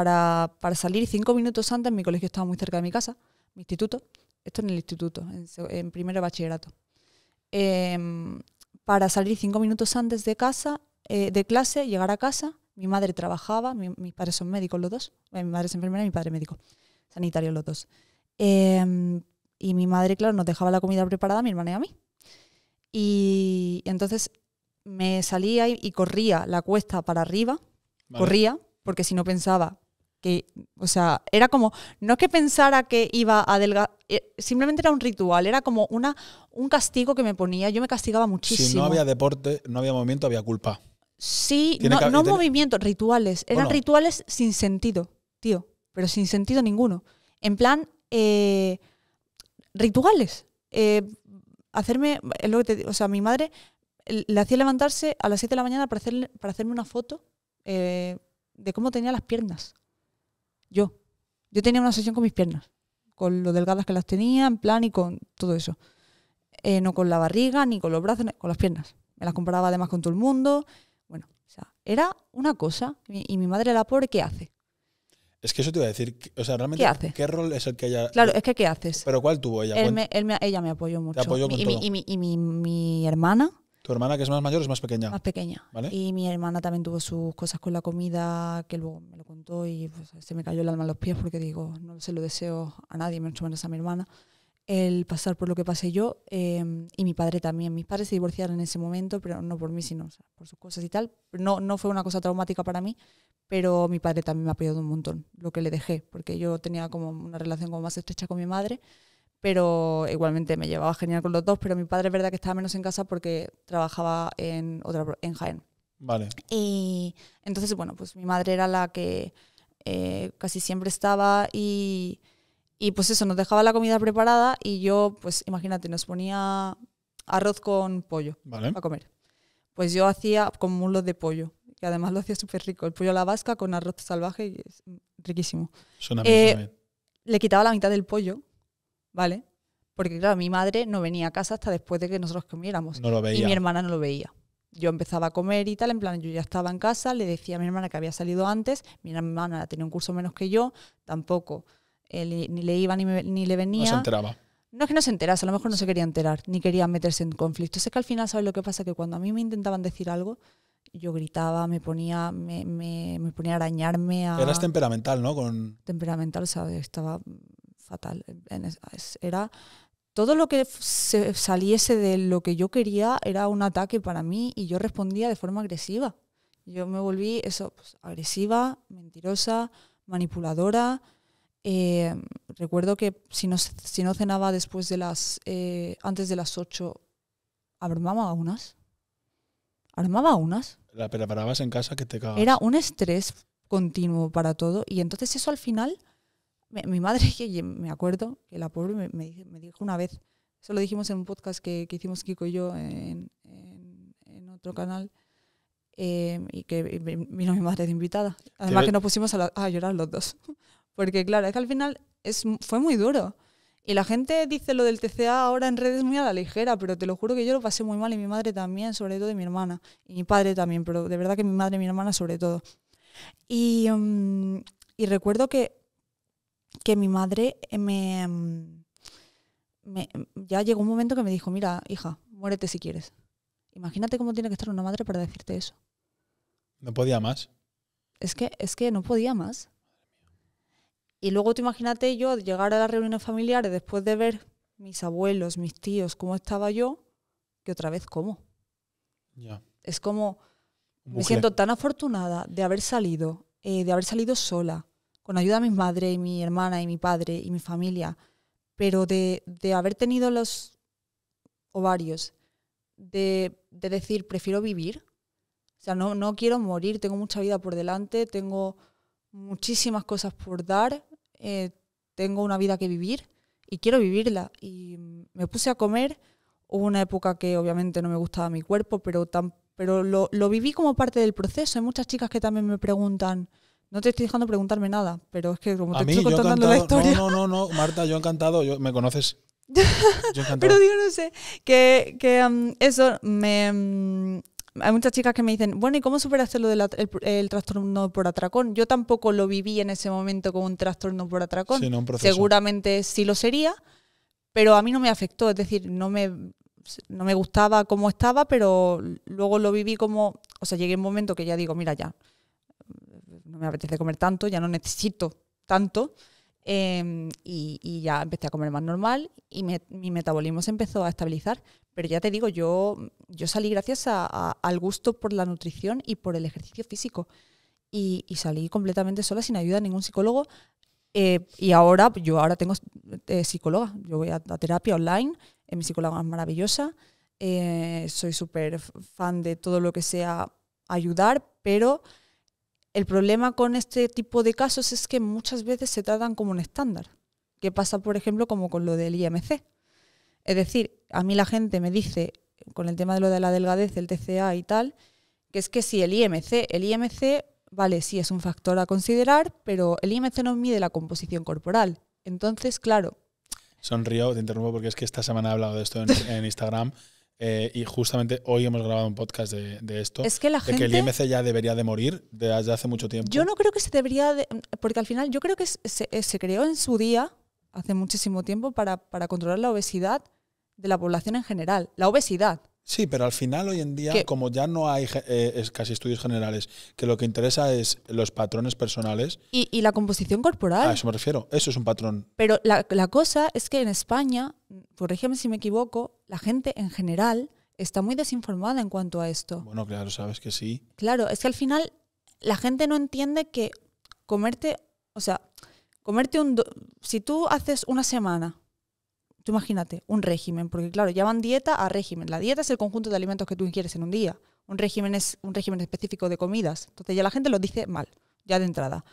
para, salir cinco minutos antes, mi colegio estaba muy cerca de mi casa, mi instituto, esto en el instituto, en, en primero bachillerato. Em, para salir cinco minutos antes de casa, eh, de clase, llegar a casa, mi madre trabajaba, mis padres son médicos los dos, eh, mi madre es enfermera y mi padre médico, sanitario los dos. Em, y mi madre, claro, nos dejaba la comida preparada mi hermana y a mí. Y, entonces me salía y, corría la cuesta para arriba, corría, porque si no pensaba, o sea, era como, no es que pensara que iba a adelgazar, eh, simplemente era un ritual, era como una, un castigo que me ponía, yo me castigaba muchísimo. Si no había deporte, no había movimiento, había culpa. Sí, no, no movimiento, rituales, eran rituales sin sentido, tío, pero sin sentido ninguno. En plan, eh, rituales. Eh, hacerme, lo que te, o sea, mi madre le hacía levantarse a las 7 de la mañana para, hacer, para hacerme una foto eh, de cómo tenía las piernas. Yo. Yo tenía una sesión con mis piernas, con lo delgadas que las tenía, en plan, y con todo eso. Eh, no con la barriga, ni con los brazos, con las piernas. Me las comparaba además con todo el mundo. Bueno, o sea, era una cosa. Y mi madre, la pobre, ¿qué hace? Es que eso te iba a decir, o sea, realmente, ¿qué, hace? ¿qué rol es el que ella... Claro, es que ¿qué haces? ¿Pero cuál tuvo ella? ella me apoyó mucho. y mi hermana, tu hermana, que es más mayor, es más pequeña. Más pequeña. Y mi hermana también tuvo sus cosas con la comida, que luego me lo contó y pues, se me cayó el alma a los pies porque digo, no se lo deseo a nadie, mucho menos a mi hermana, el pasar por lo que pasé yo em, y mi padre también. Mis padres se divorciaron en ese momento, pero no por mí, sino por sus cosas y tal. No, no fue una cosa traumática para mí, pero mi padre también me ha apoyado un montón, lo que le dejé, porque yo tenía como una relación como más estrecha con mi madre pero igualmente me llevaba genial con los dos, pero mi padre es verdad que estaba menos en casa porque trabajaba en otra en Jaén. Vale. Y entonces, bueno, pues mi madre era la que eh, casi siempre estaba y, pues eso, nos dejaba la comida preparada y yo, pues imagínate, nos ponía arroz con pollo a comer. Pues yo hacía con mulos de pollo, que además lo hacía súper rico. El pollo a la vasca con arroz salvaje, y es riquísimo. Suena bien. Eh, le quitaba la mitad del pollo ¿vale? Porque claro, mi madre no venía a casa hasta después de que nosotros comiéramos. No lo veía. Y mi hermana no lo veía. Yo empezaba a comer y tal, en plan, yo ya estaba en casa, le decía a mi hermana que había salido antes, mi hermana tenía un curso menos que yo, tampoco eh, ni le iba ni, ni le venía. No se enteraba. No es que no se enterase, a lo mejor no se quería enterar, ni quería meterse en conflicto Es que al final, ¿sabes lo que pasa? Que cuando a mí me intentaban decir algo, yo gritaba, me ponía, me, me, me ponía a arañarme. A... Eras temperamental, ¿no? Con... Temperamental, o sea, estaba fatal. Era todo lo que se saliese de lo que yo quería era un ataque para mí y yo respondía de forma agresiva. Yo me volví eso, pues, agresiva, mentirosa, manipuladora. Eh, recuerdo que si no, si no cenaba después de las, eh, antes de las 8, armaba unas. Armaba unas. La preparabas en casa que te Era un estrés continuo para todo y entonces eso al final mi madre, que me acuerdo, que la pobre me, dijo una vez, eso lo dijimos en un podcast que, que hicimos Kiko y yo en, otro canal, em, y que vino mi madre de invitada. Además que nos pusimos a, llorar los dos. Porque claro, es que al final es, fue muy duro. Y la gente dice lo del TCA ahora en redes muy a la ligera, pero te lo juro que yo lo pasé muy mal y mi madre también, sobre todo de mi hermana. Y mi padre también, pero de verdad que mi madre y mi hermana sobre todo. Y, em, y recuerdo que que mi madre eh, me, mm, mm, Ya llegó un momento que me dijo, mira, hija, muérete si quieres. Imagínate cómo tiene que estar una madre para decirte eso. No podía más. Es que, es que no podía más. Y luego tú imagínate yo llegar a las reuniones familiares después de ver mis abuelos, mis tíos, cómo estaba yo, que otra vez cómo. Es como, me siento tan afortunada de haber salido, eh, de haber salido sola, con ayuda de mi madre y mi hermana y mi padre y mi familia, pero de, haber tenido los ovarios, de, decir, prefiero vivir, o sea, no, no quiero morir, tengo mucha vida por delante, tengo muchísimas cosas por dar, eh, tengo una vida que vivir y quiero vivirla. Y me puse a comer, hubo una época que obviamente no me gustaba mi cuerpo, pero, pero lo, lo viví como parte del proceso. Hay muchas chicas que también me preguntan, no te estoy dejando preguntarme nada, pero es que como te estoy contando la historia. No, no, no, no, Marta, yo encantado, yo, me conoces. yo pero digo, no sé, que, que um, eso me. Um, hay muchas chicas que me dicen, bueno, ¿y cómo superaste lo del el trastorno por atracón? Yo tampoco lo viví en ese momento como un trastorno por atracón. Seguramente sí lo sería, pero a mí no me afectó, es decir, no me, no me gustaba cómo estaba, pero luego lo viví como, o sea, llegué a un momento que ya digo, mira ya, me apetece comer tanto, ya no necesito tanto. Em, y, ya empecé a comer más normal y mi metabolismo se empezó a estabilizar. Pero ya te digo, yo, yo salí gracias al gusto por la nutrición y por el ejercicio físico. Y, salí completamente sola, sin ayuda de ningún psicólogo. Eh, y ahora, yo ahora tengo eh, psicóloga. Yo voy a, a terapia online, eh, mi psicóloga es maravillosa. soy súper fan de todo lo que sea ayudar, pero el problema con este tipo de casos es que muchas veces se tratan como un estándar, que pasa, por ejemplo, como con lo del IMC. Es decir, a mí la gente me dice, con el tema de lo de la delgadez, el TCA y tal, que es que si el IMC, el IMC, vale, sí es un factor a considerar, pero el IMC no mide la composición corporal. Entonces, claro. Sonrío, te interrumpo porque es que esta semana he hablado de esto en, en Instagram. Eh, y justamente hoy hemos grabado un podcast de, esto. Es que la de que el IMC ya debería de morir desde hace mucho tiempo. Yo no creo que se debería. porque al final yo creo que eh, se, creó en su día, hace muchísimo tiempo, para, para controlar la obesidad de la población en general. La obesidad. Sí, pero al final hoy en día, como ya no hay eh, casi estudios generales, que lo que interesa es los patrones personales. Y, la composición corporal. A eso me refiero, eso es un patrón. Pero la, cosa es que en España, corrígeme si me equivoco, la gente en general está muy desinformada en cuanto a esto. Bueno, claro, sabes que sí. Claro, es que al final la gente no entiende que comerte, o sea, comerte un... si tú haces una semana tú imagínate, un régimen, porque claro, llaman dieta a régimen. La dieta es el conjunto de alimentos que tú ingieres en un día. Un régimen es un régimen específico de comidas. Entonces ya la gente lo dice mal, ya de entrada.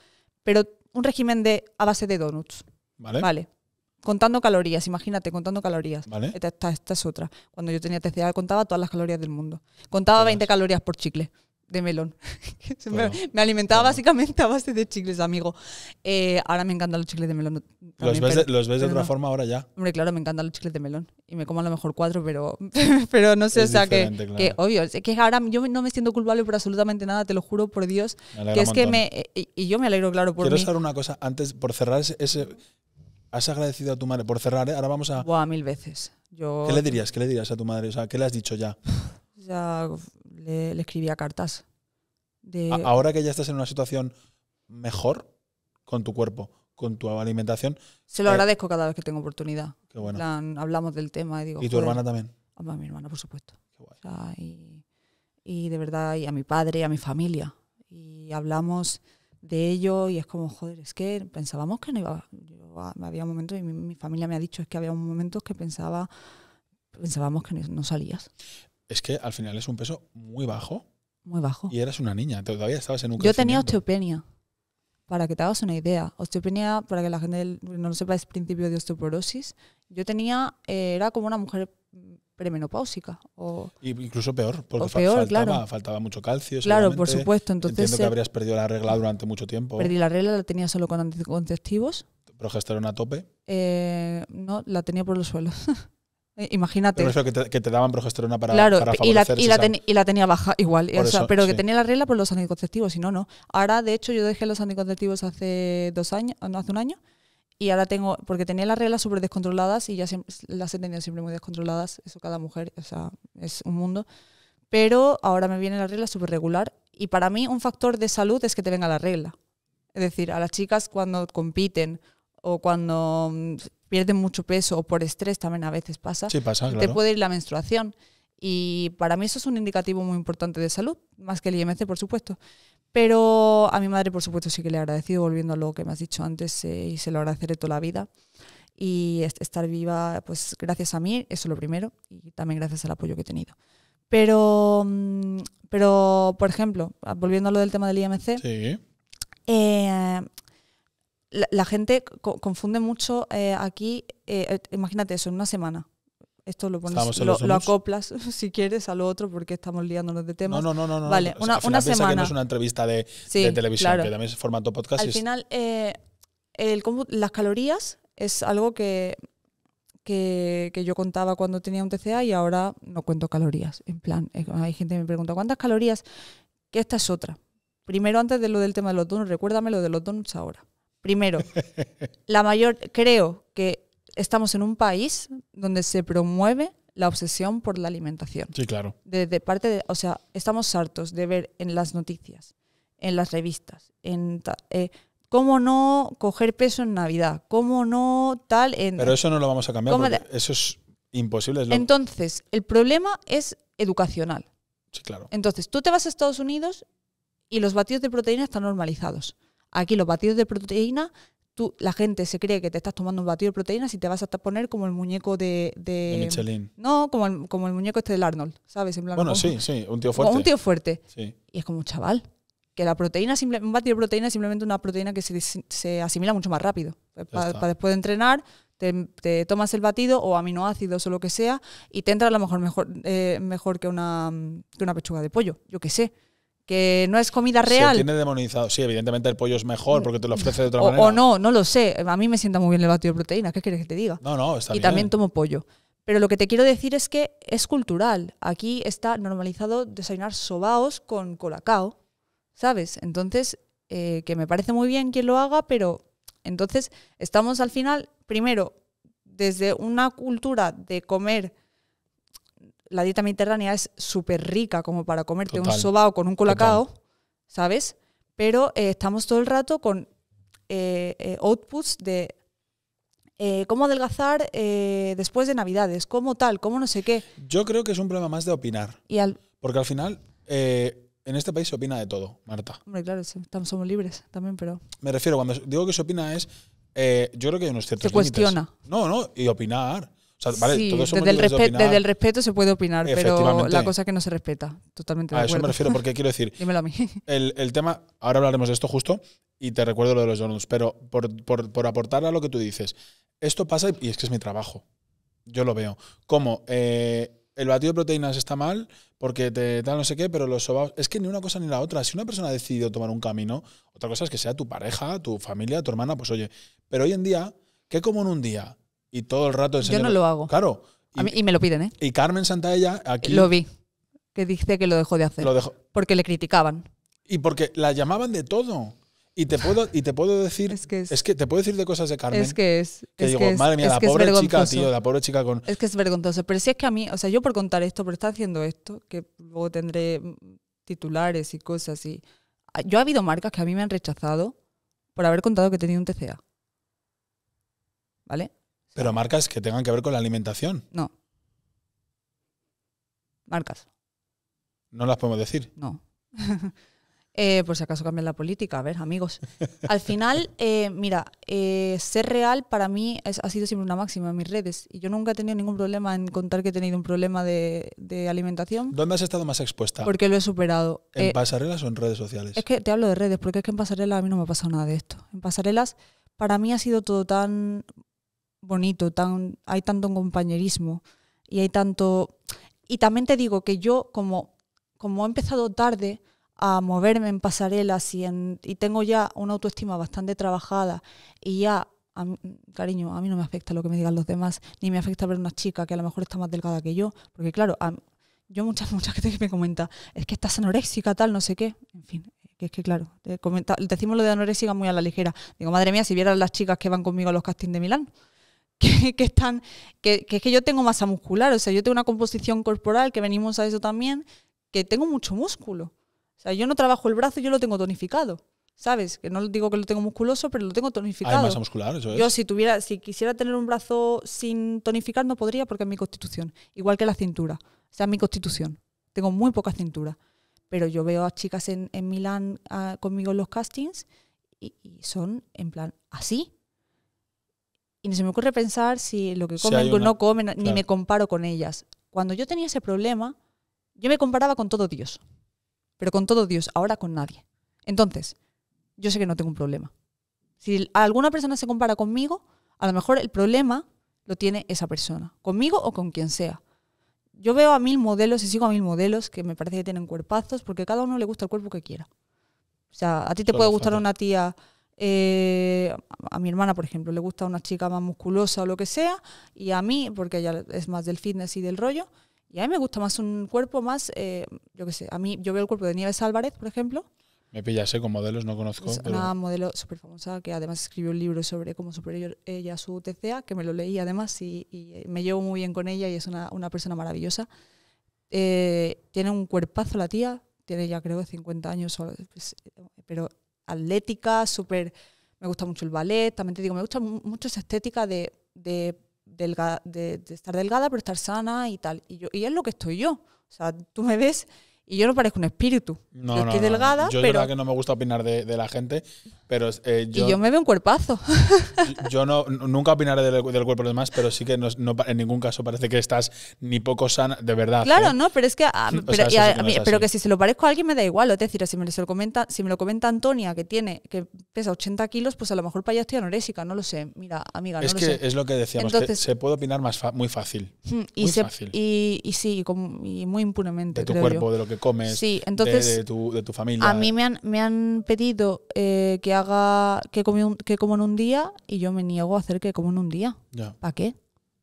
Pero un régimen de a base de donuts. Vale. Vale. Contando calorías, imagínate, contando calorías. Esta, esta es otra. Cuando yo tenía TCA contaba todas las calorías del mundo. Contaba 20 calorías por chicle de melón. me, alimentaba básicamente a base de chicles, amigo. Eh, ahora me encantan los chicles de melón. ¿Los, ves de, ¿Los ves de, otra forma ahora ya? Hombre, claro, me encantan los chicles de melón. Y me como a lo mejor cuatro, pero, pero no sé, o sea, que, que obvio. Es que ahora yo no me siento culpable por absolutamente nada, te lo juro por Dios. Que es que me. Y, yo me alegro, claro, por Quiero mí. saber una cosa, antes, por cerrar ese. has agradecido a tu madre por cerrar, ¿eh? ahora vamos a. Buah, mil veces. Yo... ¿Qué le dirías? ¿Qué le dirías a tu madre? O sea, ¿qué le has dicho ya? ya le, escribía cartas. De, Ahora que ya estás en una situación mejor con tu cuerpo, con tu alimentación. Se lo eh, agradezco cada vez que tengo oportunidad. hablamos del tema y digo. ¿Y tu hermana también? A ah, pues, mi hermana, por supuesto. y, de verdad, y a mi padre, y a mi familia. Y hablamos de ello y es como, joder, es que pensábamos que no iba. Ah, había momentos, y mi, familia me ha dicho, es que había momentos que pensaba, pensábamos que no salías es que al final es un peso muy bajo. Muy bajo. Y eras una niña, todavía estabas en un Yo tenía osteopenia, para que te hagas una idea. Osteopenia, para que la gente no lo sepa, es principio de osteoporosis. Yo tenía, eh, era como una mujer premenopáusica. O, incluso peor, porque faltaba, faltaba mucho calcio. Claro, por supuesto. Entonces, Entiendo que habrías perdido la regla durante mucho tiempo. Perdí la regla, la tenía solo con anticonceptivos. ¿Progesterona a tope? Eh, no, la tenía por los suelos. Eh, imagínate. Pero eso que te, daban progesterona para. y, la, y, la y, la, tenía baja igual. pero que tenía la regla por los anticonceptivos, y no, no. Ahora, de hecho, yo dejé los anticonceptivos hace dos años, hace un año, y ahora tengo. Porque tenía las reglas súper descontroladas y ya las he tenido siempre muy descontroladas. Eso cada mujer, o sea, es un mundo. Pero ahora me viene la regla súper regular. Y para mí, un factor de salud es que te venga la regla. Es decir, a las chicas cuando compiten o cuando pierden mucho peso o por estrés también a veces pasa, te puede ir la menstruación. Y para mí eso es un indicativo muy importante de salud, más que el IMC, por supuesto. Pero a mi madre, por supuesto, sí que le he agradecido, volviendo a lo que me has dicho antes, eh, y se lo agradeceré toda la vida. Y estar viva, pues gracias a mí, eso es lo primero, y también gracias al apoyo que he tenido. Pero, mm, pero por ejemplo, ah, volviendo a lo del tema del IMC, sí. eh, la, gente confunde mucho eh, aquí, eh, eh, imagínate eso, en una semana. Esto lo pones, lo, acoplas si quieres a lo otro porque estamos liándonos de temas. No, no, no, no. Vale, una, semana. Que no es una entrevista de, televisión, que también es formato podcast. Al final, las calorías es algo que, que, yo contaba cuando tenía un TCA y ahora no cuento calorías. En plan, hay gente que me pregunta, ¿cuántas calorías? Que esta es otra. Primero, antes de lo del tema de los donuts, recuérdame lo de los donuts ahora. Primero, la mayor, creo que estamos en un país donde se promueve la obsesión por la alimentación. Sí, claro. parte o sea, estamos hartos de ver en las noticias, en las revistas, en eh, cómo no coger peso en Navidad, cómo no tal. En, Pero eso no lo vamos a cambiar. Porque eso es imposible. Entonces, el problema es educacional. Sí, claro. Entonces, tú te vas a Estados Unidos y los batidos de proteína están normalizados. Aquí los batidos de proteína, tú, la gente se cree que te estás tomando un batido de proteína si te vas a poner como el muñeco de... Michelin. No, como el, muñeco este del Arnold, ¿sabes? bueno, sí, sí, un tío fuerte. Un tío fuerte. Y es como un chaval. Que la proteína, simple, un batido de proteína es simplemente una proteína que se, asimila mucho más rápido. Para después de entrenar, te, tomas el batido o aminoácidos o lo que sea y te entra a lo mejor mejor, eh, mejor que, una, que una pechuga de pollo, yo qué sé que no es comida real. Se tiene demonizado. Sí, evidentemente el pollo es mejor porque te lo ofrece de otra manera. O no, no lo sé. A mí me sienta muy bien el batido de proteína. ¿Qué quieres que te diga? No, no, está bien. Y también tomo pollo. Pero lo que te quiero decir es que es cultural. Aquí está normalizado desayunar sobaos con colacao, ¿sabes? Entonces, eh, que me parece muy bien quien lo haga, pero entonces estamos al final, primero, desde una cultura de comer la dieta mediterránea es súper rica como para comerte un sobao con un colacao, ¿sabes? Pero eh, estamos todo el rato con eh, eh, outputs de cómo adelgazar después de Navidades, cómo tal, cómo no sé qué. Yo creo que es un problema más de opinar. porque al final, en este país se opina de todo, Marta. Hombre, claro, somos libres también, pero. Me refiero, cuando digo que se opina es. yo creo que hay unos ciertos. Se cuestiona. No, no, y opinar desde, el respeto, se puede opinar, pero la cosa que no se respeta. Totalmente. A eso me refiero, porque quiero decir. Dímelo a mí. El, tema, ahora hablaremos de esto justo y te recuerdo lo de los donuts, pero por, aportar a lo que tú dices, esto pasa y es que es mi trabajo. Yo lo veo. Como eh, el batido de proteínas está mal porque te da no sé qué, pero los sobaos. Es que ni una cosa ni la otra. Si una persona ha decidido tomar un camino, otra cosa es que sea tu pareja, tu familia, tu hermana, pues oye. Pero hoy en día, ¿qué como en un día? y todo el rato... El Yo no lo hago. Claro. Y, me lo piden, ¿eh? Y Carmen Santaella aquí... Lo vi, que dice que lo dejó de hacer. Porque le criticaban. Y porque la llamaban de todo. Y te puedo, y te puedo decir, es que, es, que, te puedo decir de cosas de Carmen. Es que es. Que es digo, que madre la pobre chica, tío, la pobre chica con. Es que es vergonzoso. Pero si es que a mí, o sea, yo por contar esto, por estar haciendo esto, que luego tendré titulares y cosas y. Ah, yo ha habido marcas que a mí me han rechazado por haber contado que tenía un TCA. ¿Vale? Pero marcas que tengan que ver con la alimentación. No. Marcas. No las podemos decir. No. Eh, por si acaso cambian la política, a ver, amigos. Al final, eh, mira, eh, ser real para mí ha sido siempre una máxima en mis redes. Y yo nunca he tenido ningún problema en contar que he tenido un problema de, de alimentación. ¿Dónde has estado más expuesta? Porque lo he superado. ¿En pasarelas o en redes sociales? Es que te hablo de redes, porque es que en pasarelas a mí no me ha pasado nada de esto. En pasarelas, para mí ha sido todo tan bonito, tan, hay tanto compañerismo y hay tanto... Y también te digo que yo, como, como he empezado tarde a moverme en pasarelas y, en, y tengo ya una autoestima bastante trabajada y ya, cariño, a mí no me afecta lo que me digan los demás, ni me afecta ver una chica que a lo mejor está más delgada que yo, porque claro, yo muchas, muchas veces me comenta, es que estás anoréxica, tal, no sé qué, en fin, que es que claro, comenta, decimos lo de anoréxica muy a la ligera. Digo, madre mía, si vieran las chicas que van conmigo a los castings de Milán. que, están, que, es que yo tengo masa muscular, o sea, yo tengo una composición corporal, que venimos a eso también, que tengo mucho músculo. O sea, yo no trabajo el brazo, yo lo tengo tonificado. ¿Sabes? Que no digo que lo tengo musculoso, pero lo tengo tonificado. Hay masa muscular, eso es. Yo si tuviera, si quisiera tener un brazo sin tonificar, no podría porque es mi constitución. Igual que la cintura. O sea, mi constitución. Tengo muy poca cintura. Pero yo veo a chicas en, Milán ah, conmigo en los castings y son en plan así. Y ni se me ocurre pensar si lo que comen o no comen, ni me comparo con ellas. Cuando yo tenía ese problema, yo me comparaba con todo Dios. Pero con todo Dios, ahora con nadie. Entonces, yo sé que no tengo un problema. Si alguna persona se compara conmigo, a lo mejor el problema lo tiene esa persona, conmigo o con quien sea. Yo veo a mil modelos y sigo a mil modelos que me parece que tienen cuerpazos porque cada uno le gusta el cuerpo que quiera. O sea, a ti te puede gustar una tía eh, a mi hermana, por ejemplo, le gusta una chica más musculosa o lo que sea, y a mí, porque ella es más del fitness y del rollo, y a mí me gusta más un cuerpo más, eh, yo qué sé, a mí yo veo el cuerpo de Nieves Álvarez, por ejemplo. Me pillas, Con modelos no conozco. Es una modelo súper famosa que además escribió un libro sobre cómo superó ella su TCA, que me lo leí además y, me llevo muy bien con ella y es una, una persona maravillosa. Eh, tiene un cuerpazo la tía, tiene ya creo 50 años, pues, pero atlética, súper... Me gusta mucho el ballet, también te digo, me gusta mucho esa estética de, de, de, estar delgada pero estar sana y tal. Y, yo, y es lo que estoy yo. O sea, tú me ves y yo no parezco un espíritu. No, delgada. Yo pero... verdad que no me gusta opinar de, la gente, pero eh, yo. Y yo me veo un cuerpazo. yo, no, nunca opinaré del, cuerpo de los demás, pero sí que no, en ningún caso parece que estás ni poco sana, de verdad. ¿eh? Claro, no, pero es que. Ah, pero, que si se lo parezco a alguien me da igual. Es decir, si me, lo comenta, si me lo comenta Antonia, que tiene que pesa 80 kilos, pues a lo mejor para allá estoy anorésica, no lo sé. Mira, amiga, no es que Es lo que decíamos, se puede opinar más muy fácil. Mm, y, muy fácil. Y, sí, y, muy impunemente. De tu cuerpo, de lo que comes, de, tu, familia. A mí me han, pedido eh, que haga que, un, que como en un día y yo me niego a hacer que como en un día. ¿Para qué?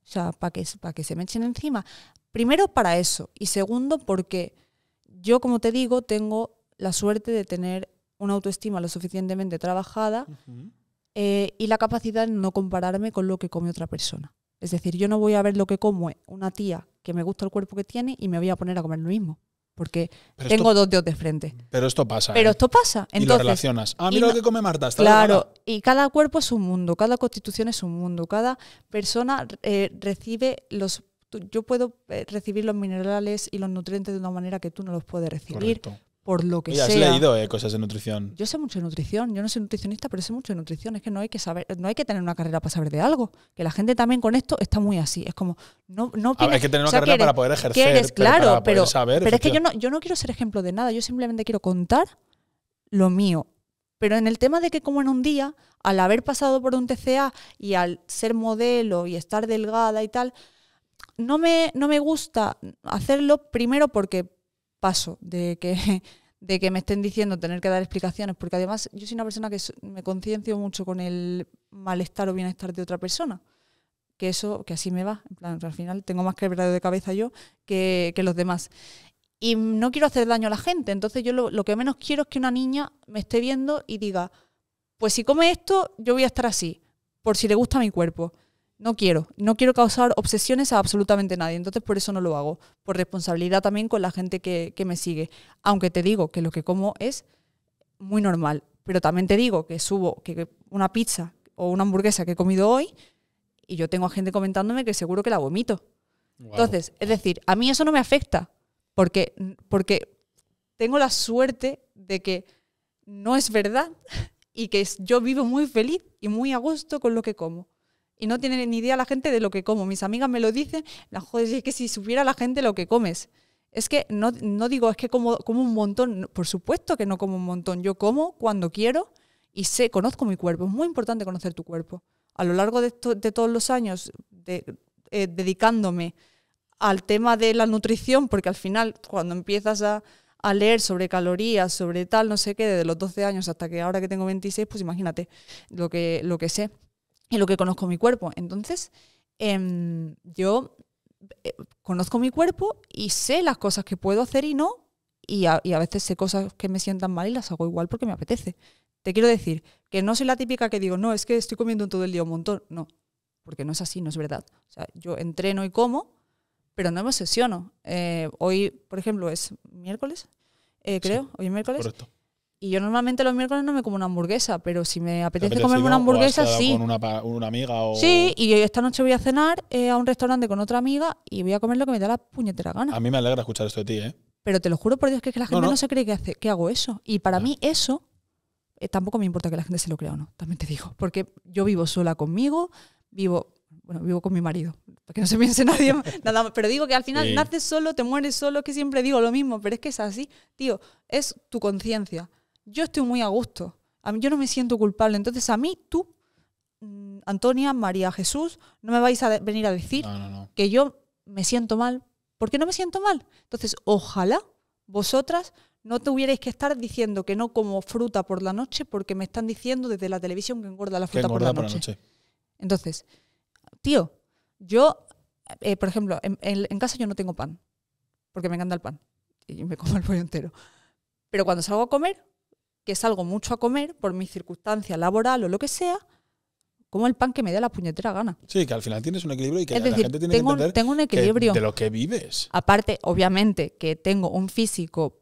O sea, ¿para que, para que se me echen encima. Primero para eso y segundo porque yo, como te digo, tengo la suerte de tener una autoestima lo suficientemente trabajada eh, y la capacidad de no compararme con lo que come otra persona. Es decir, yo no voy a ver lo que come una tía que me gusta el cuerpo que tiene y me voy a poner a comer lo mismo porque tengo dos dedos de frente. Pero esto pasa. Pero ¿eh? esto pasa. y lo relacionas. A ah, mira lo que come Marta. Está claro, y cada cuerpo es un mundo, cada constitución es un mundo, cada persona eh, recibe los... Yo puedo eh, recibir los minerales y los nutrientes de una manera que tú no los puedes recibir por lo que sé. Y has leído eh, cosas de nutrición? Yo sé mucho de nutrición, yo no soy nutricionista, pero sé mucho de nutrición. Es que no hay que saber, no hay que tener una carrera para saber de algo. Que la gente también con esto está muy así. Es como, no, no Hay ah, que tener una carrera para poder ejercer. claro, pero, saber, pero es que yo no, yo no quiero ser ejemplo de nada, yo simplemente quiero contar lo mío. Pero en el tema de que como en un día, al haber pasado por un TCA y al ser modelo y estar delgada y tal, no me, no me gusta hacerlo primero porque paso de que de que me estén diciendo tener que dar explicaciones, porque además yo soy una persona que me conciencio mucho con el malestar o bienestar de otra persona. Que eso, que así me va. En al final tengo más que quebrado de cabeza yo que, que los demás. Y no quiero hacer daño a la gente. Entonces, yo lo, lo que menos quiero es que una niña me esté viendo y diga, pues si come esto, yo voy a estar así, por si le gusta mi cuerpo no quiero, no quiero causar obsesiones a absolutamente nadie, entonces por eso no lo hago, por responsabilidad también con la gente que, que, me sigue, aunque te digo que lo que como es muy normal, pero también te digo que subo que, una pizza o una hamburguesa que he comido hoy y yo tengo a gente comentándome que seguro que la vomito. Entonces, es decir, a mí eso no me afecta, porque, porque tengo la suerte de que no es verdad y que yo vivo muy feliz y muy a gusto con lo que como y no tiene ni idea la gente de lo que como. Mis amigas me lo dicen, la joder, es que si supiera la gente lo que comes. Es que no, digo, es que como, como un montón, por supuesto que no como un montón, yo como cuando quiero y sé, conozco mi cuerpo, es muy importante conocer tu cuerpo. A lo largo de, todos los años eh, dedicándome al tema de la nutrición, porque al final cuando empiezas a, leer sobre calorías, sobre tal, no sé qué, desde los 12 años hasta que ahora que tengo 26, pues imagínate lo que, lo que sé en lo que conozco mi cuerpo. Entonces, em, yo eh, conozco mi cuerpo y sé las cosas que puedo hacer y no, y a, veces sé cosas que me sientan mal y las hago igual porque me apetece. Te quiero decir que no soy la típica que digo, no, es que estoy comiendo todo el día un montón. No, porque no es así, no es verdad. O sea, yo entreno y como, pero no me obsesiono. Eh, hoy, por ejemplo, es miércoles, eh, creo, hoy es miércoles. Correcto. Y yo normalmente los miércoles no me como una hamburguesa, pero si me apetece, comerme una hamburguesa, sí. Con una, amiga Sí, y esta noche voy a cenar eh, a un restaurante con otra amiga y voy a comer lo que me da la puñetera gana. A mí me alegra escuchar esto de ti, ¿eh? Pero te lo juro por Dios que, es que la gente no, se cree que, hago eso. Y para mí eso eh, tampoco me importa que la gente se lo crea o no, también te digo. Porque yo vivo sola conmigo, vivo bueno, vivo con mi marido, para que no se piense nadie nada pero digo que al final naces solo, te mueres solo, que siempre digo lo mismo, pero es que es así, tío, es tu conciencia yo estoy muy a gusto, a mí, yo no me siento culpable. Entonces a mí tú, mm, Antonia, María Jesús, no me vais a venir a decir que yo me siento mal, ¿Por qué no me siento mal. Entonces ojalá vosotras no tuvierais que estar diciendo que no como fruta por la noche porque me están diciendo desde la televisión que engorda la fruta por, la, noche. Entonces, tío, yo, eh, por ejemplo, en, en, casa yo no tengo pan, porque me encanta el pan y me como el pollo entero. Pero cuando salgo a comer, que salgo mucho a comer por mi circunstancia laboral o lo que sea, como el pan que me da la puñetera gana. Sí, que al final tienes un equilibrio y que la gente tiene que entender tengo un equilibrio. de lo que vives. Aparte, obviamente, que tengo un físico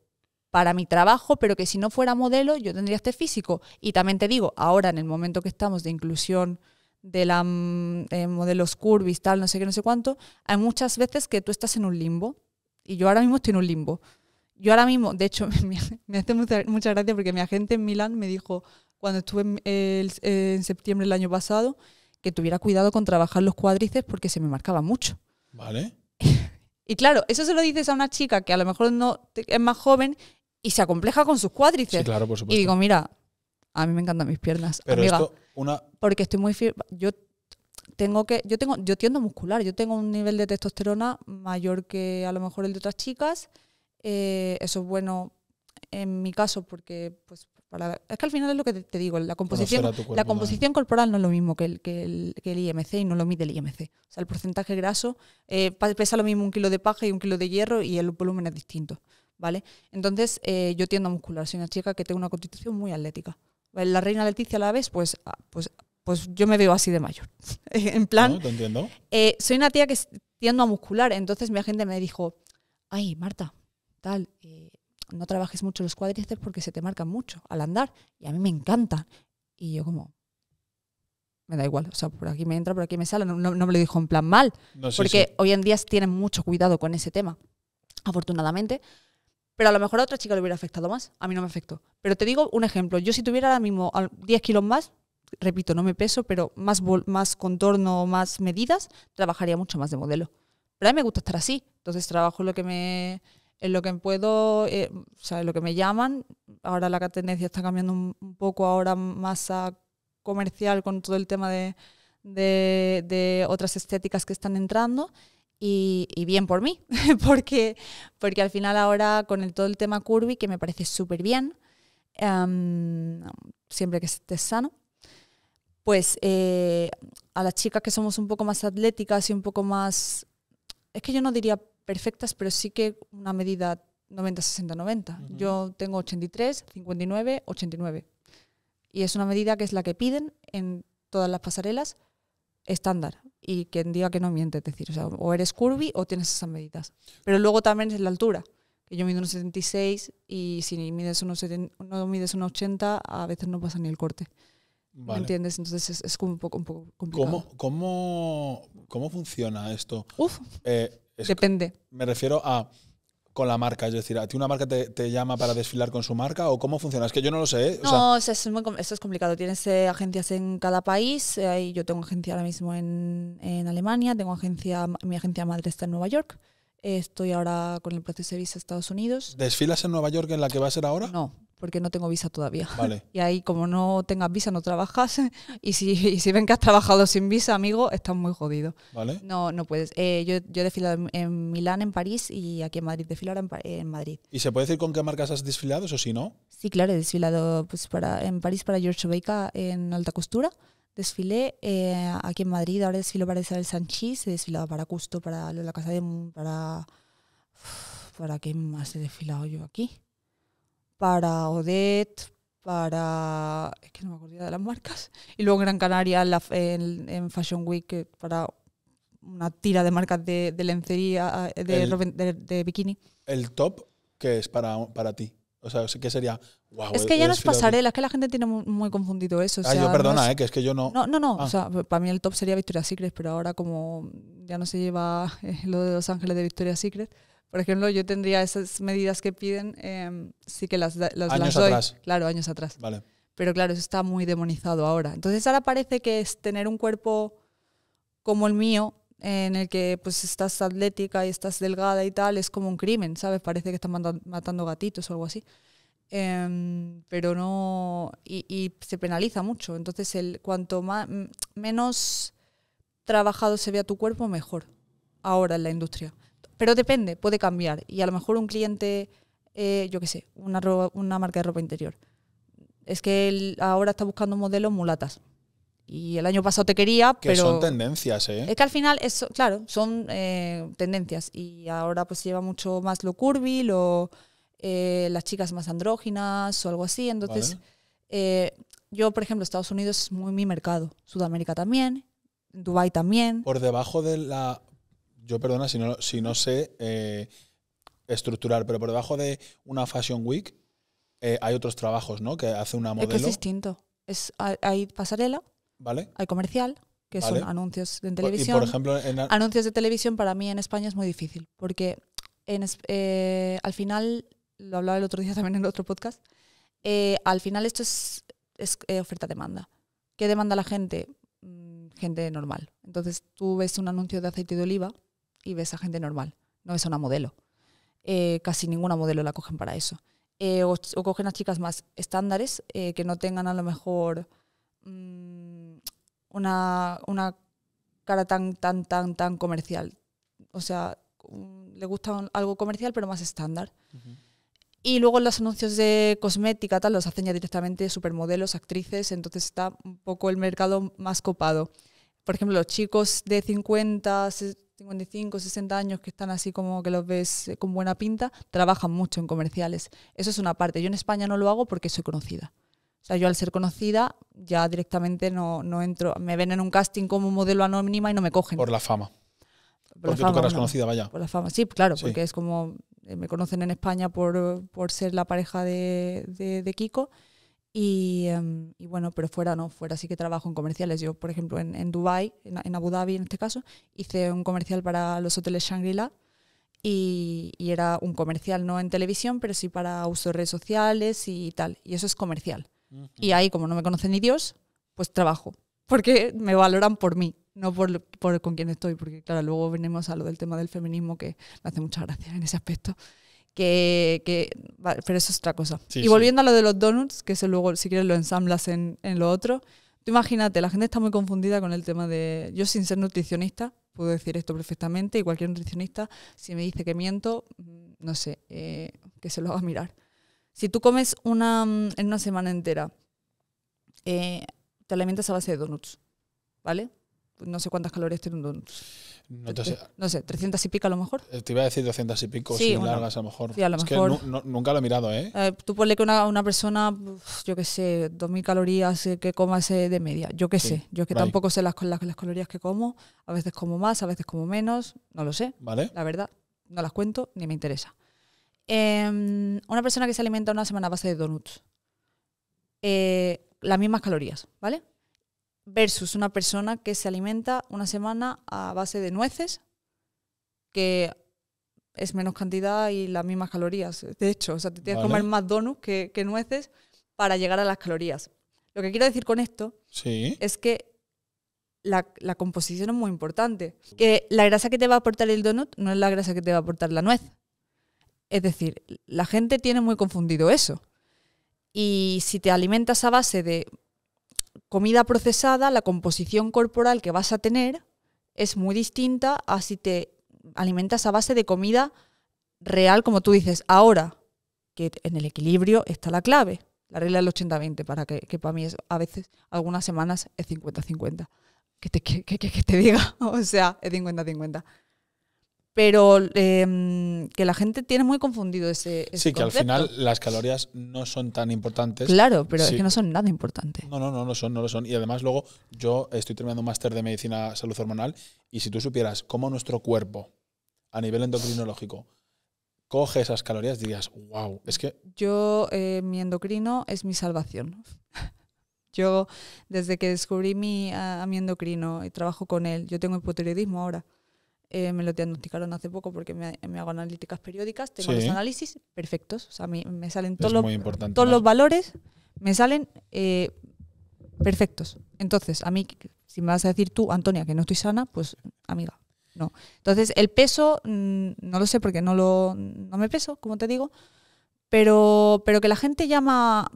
para mi trabajo, pero que si no fuera modelo yo tendría este físico. Y también te digo, ahora en el momento que estamos de inclusión de la mm, modelos curvis, tal, no sé qué, no sé cuánto, hay muchas veces que tú estás en un limbo. Y yo ahora mismo estoy en un limbo yo ahora mismo, de hecho, me, hace mucha, gracia porque mi agente en Milán me dijo cuando estuve en, septiembre del año pasado que tuviera cuidado con trabajar los cuádrices porque se me marcaba mucho. Vale. y claro, eso se lo dices a una chica que a lo mejor no es más joven y se acompleja con sus cuádrices. Sí, claro, por supuesto. Y digo, mira, a mí me encantan mis piernas, una... porque estoy muy firme. Yo tengo que yo tengo yo tiendo muscular, yo tengo un nivel de testosterona mayor que a lo mejor el de otras chicas eh, eso es bueno en mi caso porque pues, es que al final es lo que te, digo, la composición, la composición corporal no es lo mismo que el, que, el, IMC y no lo mide el IMC. O sea, el porcentaje graso eh, pesa lo mismo un kilo de paja y un kilo de hierro y el volumen es distinto. ¿vale? Entonces, eh, yo tiendo a muscular, soy una chica que tengo una constitución muy atlética. La reina Leticia a la vez, pues, ah, pues, pues yo me veo así de mayor. en plan, no, te entiendo. soy una tía que tiendo a muscular, entonces mi agente me dijo, ay, Marta, tal, eh, no trabajes mucho los cuádriceps porque se te marcan mucho al andar. Y a mí me encanta Y yo como, me da igual, o sea, por aquí me entra, por aquí me sale, no, me lo dijo en plan mal, porque hoy en día tienen mucho cuidado con ese tema, afortunadamente, pero a lo mejor a otra chica le hubiera afectado más, a mí no me afectó. Pero te digo un ejemplo, yo si tuviera ahora mismo 10 kilos más, repito, no me peso, pero más, más contorno, más medidas, trabajaría mucho más de modelo. Pero a mí me gusta estar así, entonces trabajo lo que me en lo que puedo, eh, o sea, lo que me llaman, ahora la tendencia está cambiando un, poco ahora más a comercial con todo el tema de, otras estéticas que están entrando. Y, bien por mí, porque, porque al final ahora con todo el tema curvy, que me parece súper bien, em, siempre que estés sano, pues eh, a las chicas que somos un poco más atléticas y un poco más, es que yo no diría perfectas, pero sí que una medida 90, 60, 90. Yo tengo 83, 59, 89. Y es una medida que es la que piden en todas las pasarelas estándar. Y quien diga que no miente, es decir, o, eres curvy o tienes esas medidas. Pero luego también es la altura. que Yo mido unos 76 y si mides unos, no mides unos 80, a veces no pasa ni el corte. entiendes? Entonces es, como un poco, un poco complicado. ¿Cómo, cómo, funciona esto? Uf. Eh, Depende. Me refiero a con la marca? Es decir, ¿a ti una marca te, llama para desfilar con su marca o cómo funciona? Es que yo no lo sé. ¿eh? no, eso es complicado. Tienes eh, agencias en cada país. Eh, yo tengo agencia ahora mismo en, Alemania, tengo agencia, mi agencia madre está en Nueva York. Estoy ahora con el proceso de visa a Estados Unidos. ¿Desfilas en Nueva York en la que va a ser ahora? No, porque no tengo visa todavía. Y ahí, como no tengas visa, no trabajas. Y si, si ven que has trabajado sin visa, amigo, estás muy jodido. Vale. No, no puedes. Eh, yo, yo he desfilado en, Milán, en París y aquí en Madrid. Desfilo ahora en, Madrid. ¿Y se puede decir con qué marcas has desfilado, eso sí no? Sí, claro, he desfilado pues, para, en París para George Baker en alta costura. Desfilé eh, aquí en Madrid, ahora desfilo para Isabel Sanchis he desfilado para Custo, para la Casa de... para... ¿Para qué más he desfilado yo aquí? para Odette, para. Es que no me acuerdo de las marcas. Y luego en Gran Canaria, en, Fashion Week, para una tira de marcas de, lencería, ah, de, de, bikini. ¿El top que es para, para ti? O sea, que sería? es que ya no es pasarela, es que la gente tiene muy, confundido eso. O ah, yo perdona, eh, que es que yo no. No, no, no. O ah. sea, para mí el top sería Victoria's Secret, pero ahora como ya no se lleva eh, lo de Los Ángeles de Victoria's Secret, por ejemplo, yo tendría esas medidas que piden, em, sí que las, las, años las doy. Atrás. Claro, años atrás. Vale. Pero claro, eso está muy demonizado ahora. Entonces ahora parece que es tener un cuerpo como el mío, en el que pues estás atlética y estás delgada y tal, es como un crimen, ¿sabes? Parece que están matando gatitos o algo así. Em, pero no... Y, y, se penaliza mucho. Entonces, el, cuanto más, menos trabajado se vea tu cuerpo, mejor. Ahora en la industria. Pero depende, puede cambiar. Y a lo mejor un cliente, eh, yo qué sé, una, marca de ropa interior. Es que él ahora está buscando modelos mulatas. Y el año pasado te quería, que pero. son tendencias, ¿eh? Es que al final, eso, claro, son eh, tendencias. Y ahora pues lleva mucho más lo curvy, lo, eh, las chicas más andróginas o algo así. Entonces, yo, por ejemplo, Estados Unidos es muy mi mercado. Sudamérica también. Dubai también. Por debajo de la yo perdona si no, si no sé eh, estructurar, pero por debajo de una Fashion Week eh, hay otros trabajos, ¿no? Que hace una modelo. Es, distinto. Es, hay pasarela, ¿Vale? hay comercial, que son anuncios de televisión. ¿Y por ejemplo, anuncios de televisión para mí en España es muy difícil, porque eh, al final, lo hablaba el otro día también en otro podcast, al final esto es oferta-demanda. ¿Qué demanda la gente? Mm, gente normal. Entonces tú ves un anuncio de aceite de oliva y ves a gente normal, no ves a una modelo. Eh, casi ninguna modelo la cogen para eso. Eh, o, cogen a chicas más estándares eh, que no tengan a lo mejor mm, una, cara tan, tan, tan, tan comercial. O sea, le gusta algo comercial pero más estándar. Y luego los anuncios de cosmética, tal, los hacen ya directamente supermodelos, actrices, entonces está un poco el mercado más copado. Por ejemplo, los chicos de 50, 55, 60 años que están así como que los ves eh, con buena pinta, trabajan mucho en comerciales. Eso es una parte. Yo en España no lo hago porque soy conocida. O sea, yo al ser conocida ya directamente no, entro. Me ven en un casting como modelo anónima y no me cogen. Por la fama. porque tú conocida, vaya. Por la fama, sí, claro, porque es como eh, me conocen en España por, ser la pareja de, de Kiko Em, y, bueno, pero fuera no, fuera sí que trabajo en comerciales. Yo, por ejemplo, en, en Dubái, en, Abu Dhabi en este caso, hice un comercial para los hoteles Shangri-La y, era un comercial no en televisión, pero sí para uso de redes sociales y tal. Y eso es comercial. Y ahí, como no me conocen ni Dios, pues trabajo. Porque me valoran por mí, no por, por con quién estoy. Porque, claro, luego venimos a lo del tema del feminismo que me hace mucha gracia en ese aspecto que, pero eso es otra cosa. y volviendo a lo de los donuts, que eso luego si quieres lo ensamblas en, en lo otro, tú imagínate, la gente está muy confundida con el tema de, yo sin ser nutricionista, puedo decir esto perfectamente y cualquier nutricionista, si me dice que miento, mm, no sé, eh, que se lo a mirar. Si tú comes una, mm, en una semana entera, eh, te alimentas a base de donuts, ¿vale? No sé cuántas calorías tiene un donut. No, sé. 300 y pico a lo mejor. Eh, te iba a decir 200 y pico, sí, largas a lo mejor. es que nunca lo he mirado, ¿eh? ¿eh? tú ponle que una, una persona, yo qué sé, 2.000 calorías eh, que comas de media, yo qué sé. Yo que tampoco sé las, las, calorías que como, a veces como más, a veces como menos, no lo sé. ¿Vale? La verdad, no las cuento ni me interesa. Em, una persona que se alimenta una semana a base de donuts, las mismas calorías, ¿vale? versus una persona que se alimenta una semana a base de nueces, que es menos cantidad y las mismas calorías. De hecho, o sea, te tienes que comer más donuts que, nueces para llegar a las calorías. Lo que quiero decir con esto es que la, la, composición es muy importante. Que la grasa que te va a aportar el donut no es la grasa que te va a aportar la nuez. Es decir, la gente tiene muy confundido eso. Y si te alimentas a base de comida procesada, la composición corporal que vas a tener es muy distinta a si te alimentas a base de comida real, como tú dices. Ahora, que en el equilibrio está la clave, la regla del 80-20, para que, para mí es a veces, algunas semanas es 50-50. Que te, que te diga, o sea, es 50-50 pero em, que la gente tiene muy confundido ese, Sí, que al final las calorías no son tan importantes. Claro, pero es que no son nada importantes. No, no, no, no son, no lo son. Y además luego yo estoy terminando un máster de medicina salud hormonal y si tú supieras cómo nuestro cuerpo a nivel endocrinológico coge esas calorías, dirías, wow, es que... Yo, eh, mi endocrino es mi salvación. yo, desde que descubrí mi, a, mi endocrino y trabajo con él, yo tengo hipotiroidismo ahora. Eh, me lo diagnosticaron hace poco porque me, hago analíticas periódicas, tengo los análisis perfectos, o sea, me, salen todos, los, todos los valores, me salen eh, perfectos. Entonces, a mí, si me vas a decir tú, Antonia, que no estoy sana, pues amiga, no. Entonces, el peso, mm, no lo sé porque no, lo, me peso, como te digo, pero, pero que la gente llama,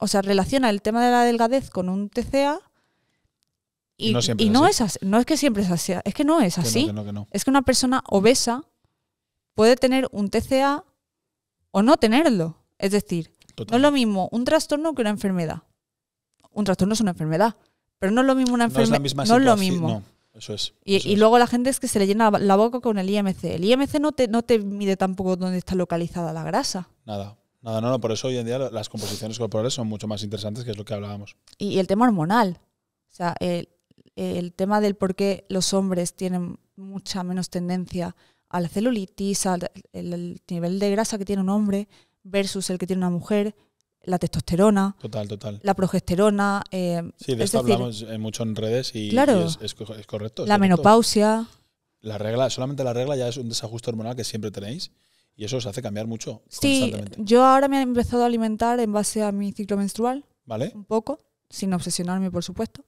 o sea, relaciona el tema de la delgadez con un TCA y, no, es, No es que siempre es así. Es que no es así. es que una persona obesa puede tener un TCA o no tenerlo. Es decir, no es lo mismo un trastorno que una enfermedad. Un trastorno es una enfermedad. Pero no es lo mismo una enfermedad. No, es, lo mismo. Eso es, y, luego la gente es que se le llena la boca con el IMC. El IMC no te, no te mide tampoco dónde está localizada la grasa. Nada. Nada, no, no, por eso hoy en día las composiciones corporales son mucho más interesantes, que es lo que hablábamos. Y, y el tema hormonal. O sea, el, eh, el tema del por qué los hombres tienen mucha menos tendencia a la celulitis, al el, nivel de grasa que tiene un hombre versus el que tiene una mujer, la testosterona, total, total. la progesterona. Eh, sí, de esto hablamos eh, mucho en redes y, claro, es, correcto. la menopausia. La regla, solamente la regla ya es un desajuste hormonal que siempre tenéis y eso os hace cambiar mucho. Sí, yo ahora me he empezado a alimentar en base a mi ciclo menstrual. ¿Vale? Un poco, sin obsesionarme, por supuesto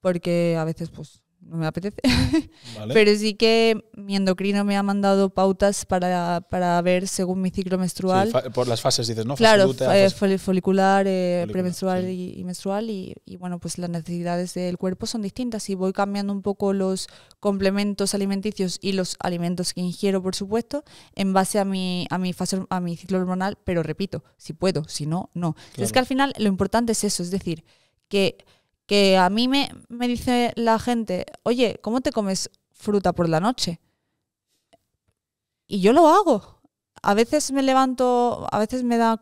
porque a veces pues no me apetece. Pero sí que mi endocrino me ha mandado pautas para, para ver según mi ciclo menstrual. por las fases dices, ¿no? Claro, eh, eh, folicular, premenstrual y, menstrual. Y, y, bueno, pues las necesidades del cuerpo son distintas y voy cambiando un poco los complementos alimenticios y los alimentos que ingiero, por supuesto, en base a mi, a mi, fase, a mi ciclo hormonal. Pero repito, si puedo, si no, no. Es que al final lo importante es eso, es decir, que que a mí me, dice la gente, oye, ¿cómo te comes fruta por la noche? Y yo lo hago. A veces me levanto, a veces me da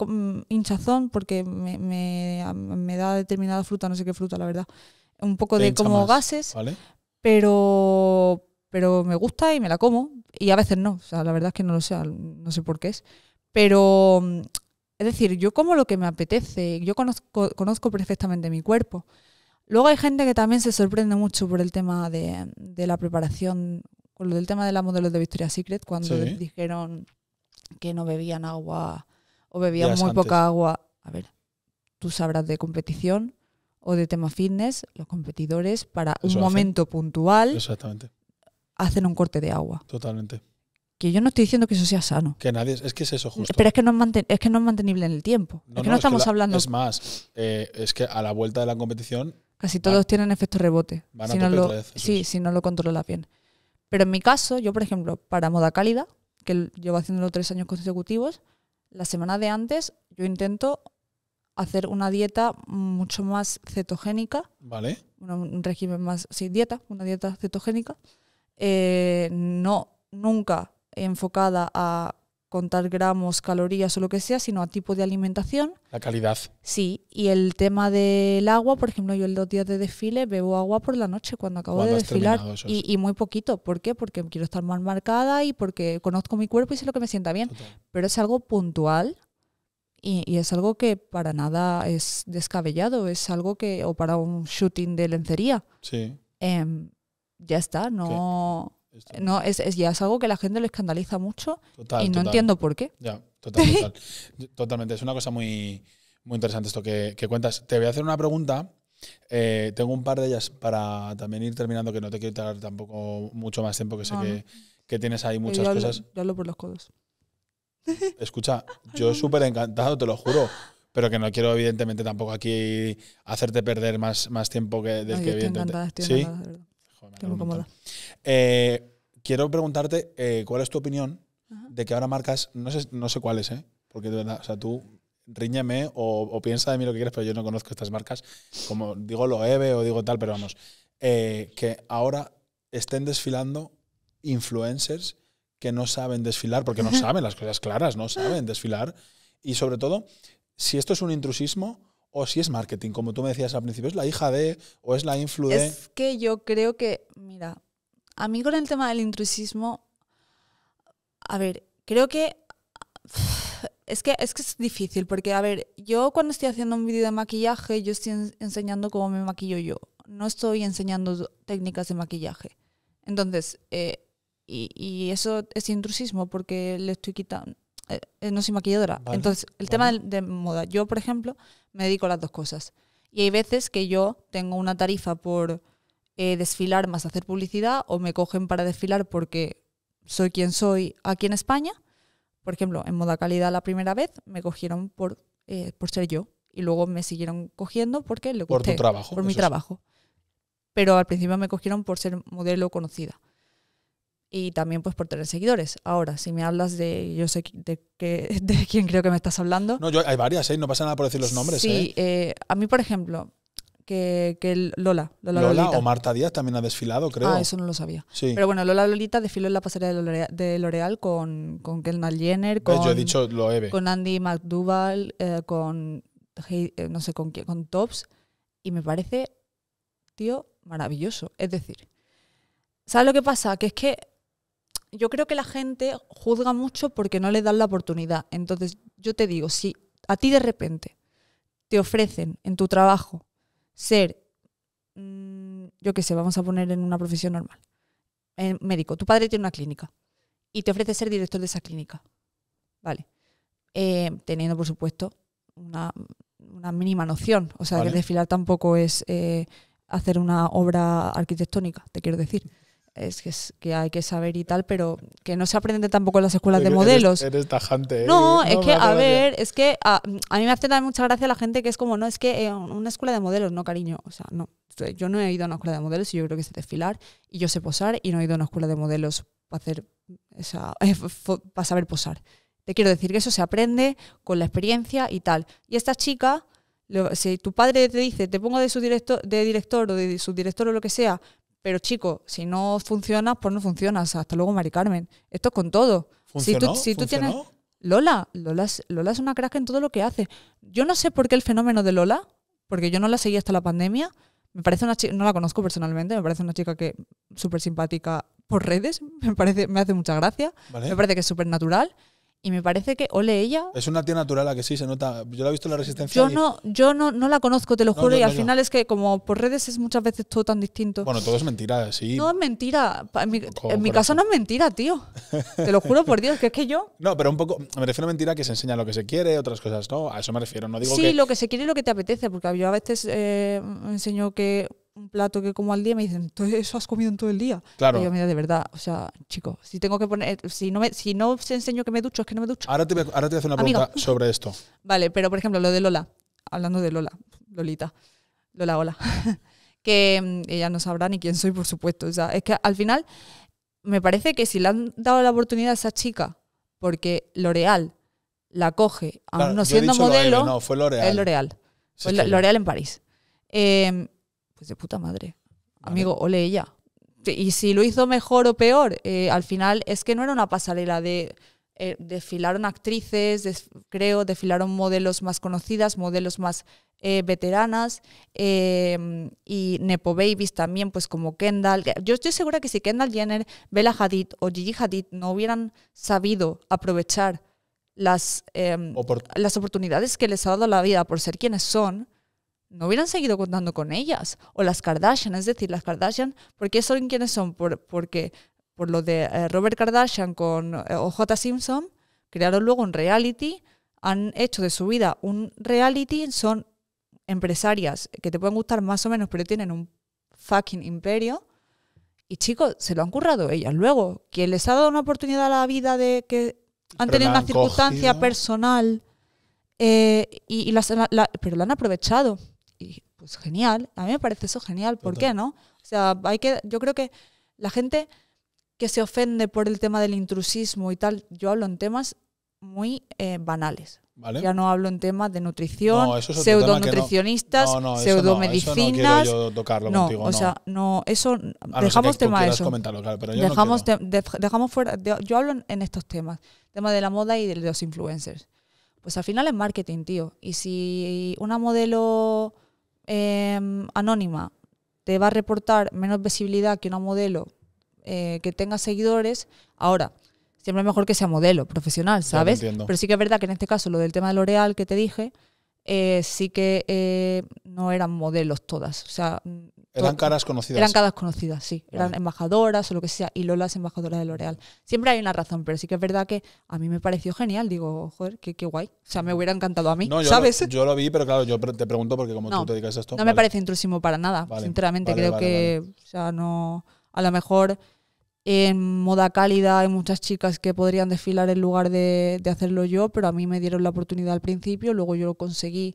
hinchazón porque me, da determinada fruta, no sé qué fruta, la verdad. Un poco de como gases, pero, pero me gusta y me la como. Y a veces no, sea, la verdad es que no lo sé, no sé por qué es. Pero es decir, yo como lo que me apetece, yo conozco, conozco perfectamente mi cuerpo. Luego hay gente que también se sorprende mucho por el tema de, la preparación, con lo del tema de la modelos de Victoria's Secret, cuando dijeron que no bebían agua o bebían muy poca agua. A ver, tú sabrás de competición o de tema fitness, los competidores para un momento puntual hacen un corte de agua. Totalmente. Que yo no estoy diciendo que eso sea sano. Que nadie, es que es eso justo. Pero es que no es, que no es mantenible en el tiempo. es que no, estamos hablando. Es más, eh, es que a la vuelta de la competición Casi todos tienen efecto rebote. si, no lo, sí, si no lo controlas bien. Pero en mi caso, yo, por ejemplo, para moda cálida, que llevo haciéndolo tres años consecutivos, la semana de antes yo intento hacer una dieta mucho más cetogénica. Vale. un régimen más. Sí, dieta, una dieta cetogénica. Eh, no, nunca enfocada a contar gramos, calorías o lo que sea, sino a tipo de alimentación. La calidad. Sí, y el tema del agua, por ejemplo, yo el dos días de desfile bebo agua por la noche cuando acabo de desfilar y, y, muy poquito. ¿Por qué? Porque quiero estar más marcada y porque conozco mi cuerpo y sé lo que me sienta bien. Pero es algo puntual, y, es algo que para nada es descabellado, es algo que, o para un shooting de lencería. Sí. Em, ya está, no. No, es, ya es algo que la gente lo escandaliza mucho y no entiendo por qué. Ya, totalmente. Es una cosa muy, muy interesante esto que, cuentas. Te voy a hacer una pregunta. Eh, tengo un par de ellas para también ir terminando, que no te quiero tardar tampoco mucho más tiempo, que sé que, tienes ahí muchas cosas. por los codos. Escucha, yo súper encantado, te lo juro. Pero que no quiero, evidentemente, tampoco aquí hacerte perder más, más tiempo que del que estoy ¿Sí? Eh, quiero preguntarte eh, cuál es tu opinión de que ahora marcas, no sé, no sé cuáles, ¿eh? porque de verdad, o sea, tú riñeme o, o, piensa de mí lo que quieras, pero yo no conozco estas marcas, como digo lo eve o digo tal, pero vamos, eh, que ahora estén desfilando influencers que no saben desfilar, porque no saben las cosas claras, no saben desfilar, y sobre todo, si esto es un intrusismo, o si es marketing, como tú me decías al principio, es la hija de o es la influencia Es que yo creo que, mira, a mí con el tema del intrusismo, a ver, creo que es que es que es difícil porque a ver, yo cuando estoy haciendo un vídeo de maquillaje, yo estoy enseñando cómo me maquillo yo, no estoy enseñando técnicas de maquillaje. Entonces, eh, y, eso es intrusismo porque le estoy quitando, eh, eh, no soy maquilladora. Entonces, el tema de, moda. Yo, por ejemplo, me dedico a las dos cosas. Y hay veces que yo tengo una tarifa por eh, desfilar más hacer publicidad o me cogen para desfilar porque soy quien soy aquí en España. Por ejemplo, en moda calidad la primera vez me cogieron por, ser yo y luego me siguieron cogiendo porque le gusté. Por mi trabajo. Pero al principio me cogieron por ser modelo conocida y también pues por tener seguidores. Ahora, si me hablas de, yo sé de, quién creo que me estás hablando. No, yo, hay varias, ¿eh? no pasa nada por decir los nombres. Sí, ¿eh? eh a mí por ejemplo, que, Lola, Lola, o Marta Díaz también ha desfilado, creo. Ah, eso no lo sabía. Sí. Pero bueno, Lola Lolita desfiló en la pasarela de L'Oreal con, con Jenner, con, he dicho con Andy McDougall, eh, con, eh, no sé con quién, con Tops, y me parece, tío, maravilloso. Es decir, ¿sabes lo que pasa? Que es que yo creo que la gente juzga mucho porque no le dan la oportunidad. Entonces, yo te digo, si a ti de repente te ofrecen en tu trabajo ser, mm, yo qué sé, vamos a poner en una profesión normal, en eh, médico, tu padre tiene una clínica y te ofrece ser director de esa clínica, ¿vale? Eh, teniendo, por supuesto, una, mínima noción, o sea, que desfilar tampoco es... Eh, hacer una obra arquitectónica, te quiero decir es que, hay que saber y tal, pero que no se aprende tampoco en las escuelas de modelos. Eres tajante. ¿eh? No, es que, a ver, es que ah, a, mí me hace también mucha gracia la gente que es como, no, es que eh, una escuela de modelos, no, cariño, o sea, no. Yo no he ido a una escuela de modelos y yo creo que sé desfilar y yo sé posar y no he ido a una escuela de modelos para hacer, esa, eh, para saber posar. Te quiero decir que eso se aprende con la experiencia y tal. Y esta chica si tu padre te dice, te pongo de, su de director o de subdirector o lo que sea, pero chico, si no funcionas, pues no funcionas. Hasta luego, Mari Carmen. Esto es con todo. ¿Funcionó? Si tú, tienes... Lola, Lola es, Lola es una crack en todo lo que hace. Yo no sé por qué el fenómeno de Lola, porque yo no la seguí hasta la pandemia. Me parece una no la conozco personalmente, me parece una chica que súper simpática por redes, me parece, me hace mucha gracia, me parece que es súper natural. Y me parece que, ole ella. Es una tía natural, que sí, se nota. Yo la he visto en la resistencia. Yo no, yo no, no la conozco, te lo juro. y al final es que como por redes es muchas veces todo tan distinto. Bueno, todo es mentira, sí. No es mentira. En mi, caso no es mentira, tío. te lo juro por Dios, que es que yo. No, pero un poco. Me refiero a mentira que se enseña lo que se quiere, otras cosas, ¿no? A eso me refiero. No digo sí, lo que se quiere y lo que te apetece, porque yo a veces eh, enseño que un plato que como al día, me dicen, eso has comido en todo el día? Claro. yo, mira, de verdad, o sea, chicos si tengo que poner, si no, me, si no se enseño que me ducho, es que no me ducho. Ahora te voy a, hacer una pregunta sobre esto. Vale, pero por ejemplo, lo de Lola, hablando de Lola, Lolita, Lola, hola, que mm, ella no sabrá ni quién soy, por supuesto. O sea, es que al final, me parece que si le han dado la oportunidad a esa chica, porque L'Oreal la coge, aún no siendo modelo, no, fue L'Oreal. Es L'Oreal. L'Oreal en París. Eh, de puta madre. Amigo, ole ella. Y si lo hizo mejor o peor, eh, al final es que no era una pasarela de... Eh, desfilaron actrices, creo, desfilaron modelos más conocidas, modelos más eh, veteranas em, y Nepo Babies también, pues como Kendall. Yo estoy segura que si Kendall Jenner, Bella Hadid o Gigi Hadid no hubieran sabido aprovechar las, em, las oportunidades que les ha dado la vida por ser quienes son, no hubieran seguido contando con ellas. O las Kardashian, es decir, las Kardashian, ¿por qué son quienes son? Por, porque por lo de eh, Robert Kardashian con eh, J. OJ Simpson, crearon luego un reality, han hecho de su vida un reality, son empresarias que te pueden gustar más o menos, pero tienen un fucking imperio. Y chicos, se lo han currado ellas. Luego, quien les ha dado una oportunidad a la vida de que han tenido una circunstancia personal eh, y, las, pero la han aprovechado. Pues, genial. A mí me parece eso genial. ¿Por qué no? O sea, hay que, yo creo que la gente que se ofende por el tema del intrusismo y tal, yo hablo en temas muy eh, banales. Ya no hablo en temas de nutrición, pseudo-nutricionistas, pseudo no, no, no, yo tocarlo O sea, no, eso. dejamos tema eso. dejamos, dejamos fuera. yo hablo en, en, estos temas: tema de la moda y de los influencers. Pues al final es marketing, tío. Y si una modelo Em, anónima te va a reportar menos visibilidad que una modelo eh, que tenga seguidores, ahora, siempre es mejor que sea modelo profesional, ¿sabes? Pero sí que es verdad que en este caso, lo del tema de L'Oreal que te dije, eh, sí que eh, no eran modelos todas. O sea, mm, eran caras conocidas. Eran caras conocidas, sí. Eran embajadoras o lo que sea. Y Lola es embajadora de L'Oreal. Siempre hay una razón, pero sí que es verdad que a mí me pareció genial. Digo, joder, qué, guay. O sea, me hubiera encantado a mí, yo ¿sabes? Lo, yo lo vi, pero claro, yo te pregunto porque como tú te dedicas a esto. No me parece intrusivo para nada, sinceramente. creo que, o sea, no. A lo mejor en moda cálida hay muchas chicas que podrían desfilar en lugar de, hacerlo yo, pero a mí me dieron la oportunidad al principio, luego yo lo conseguí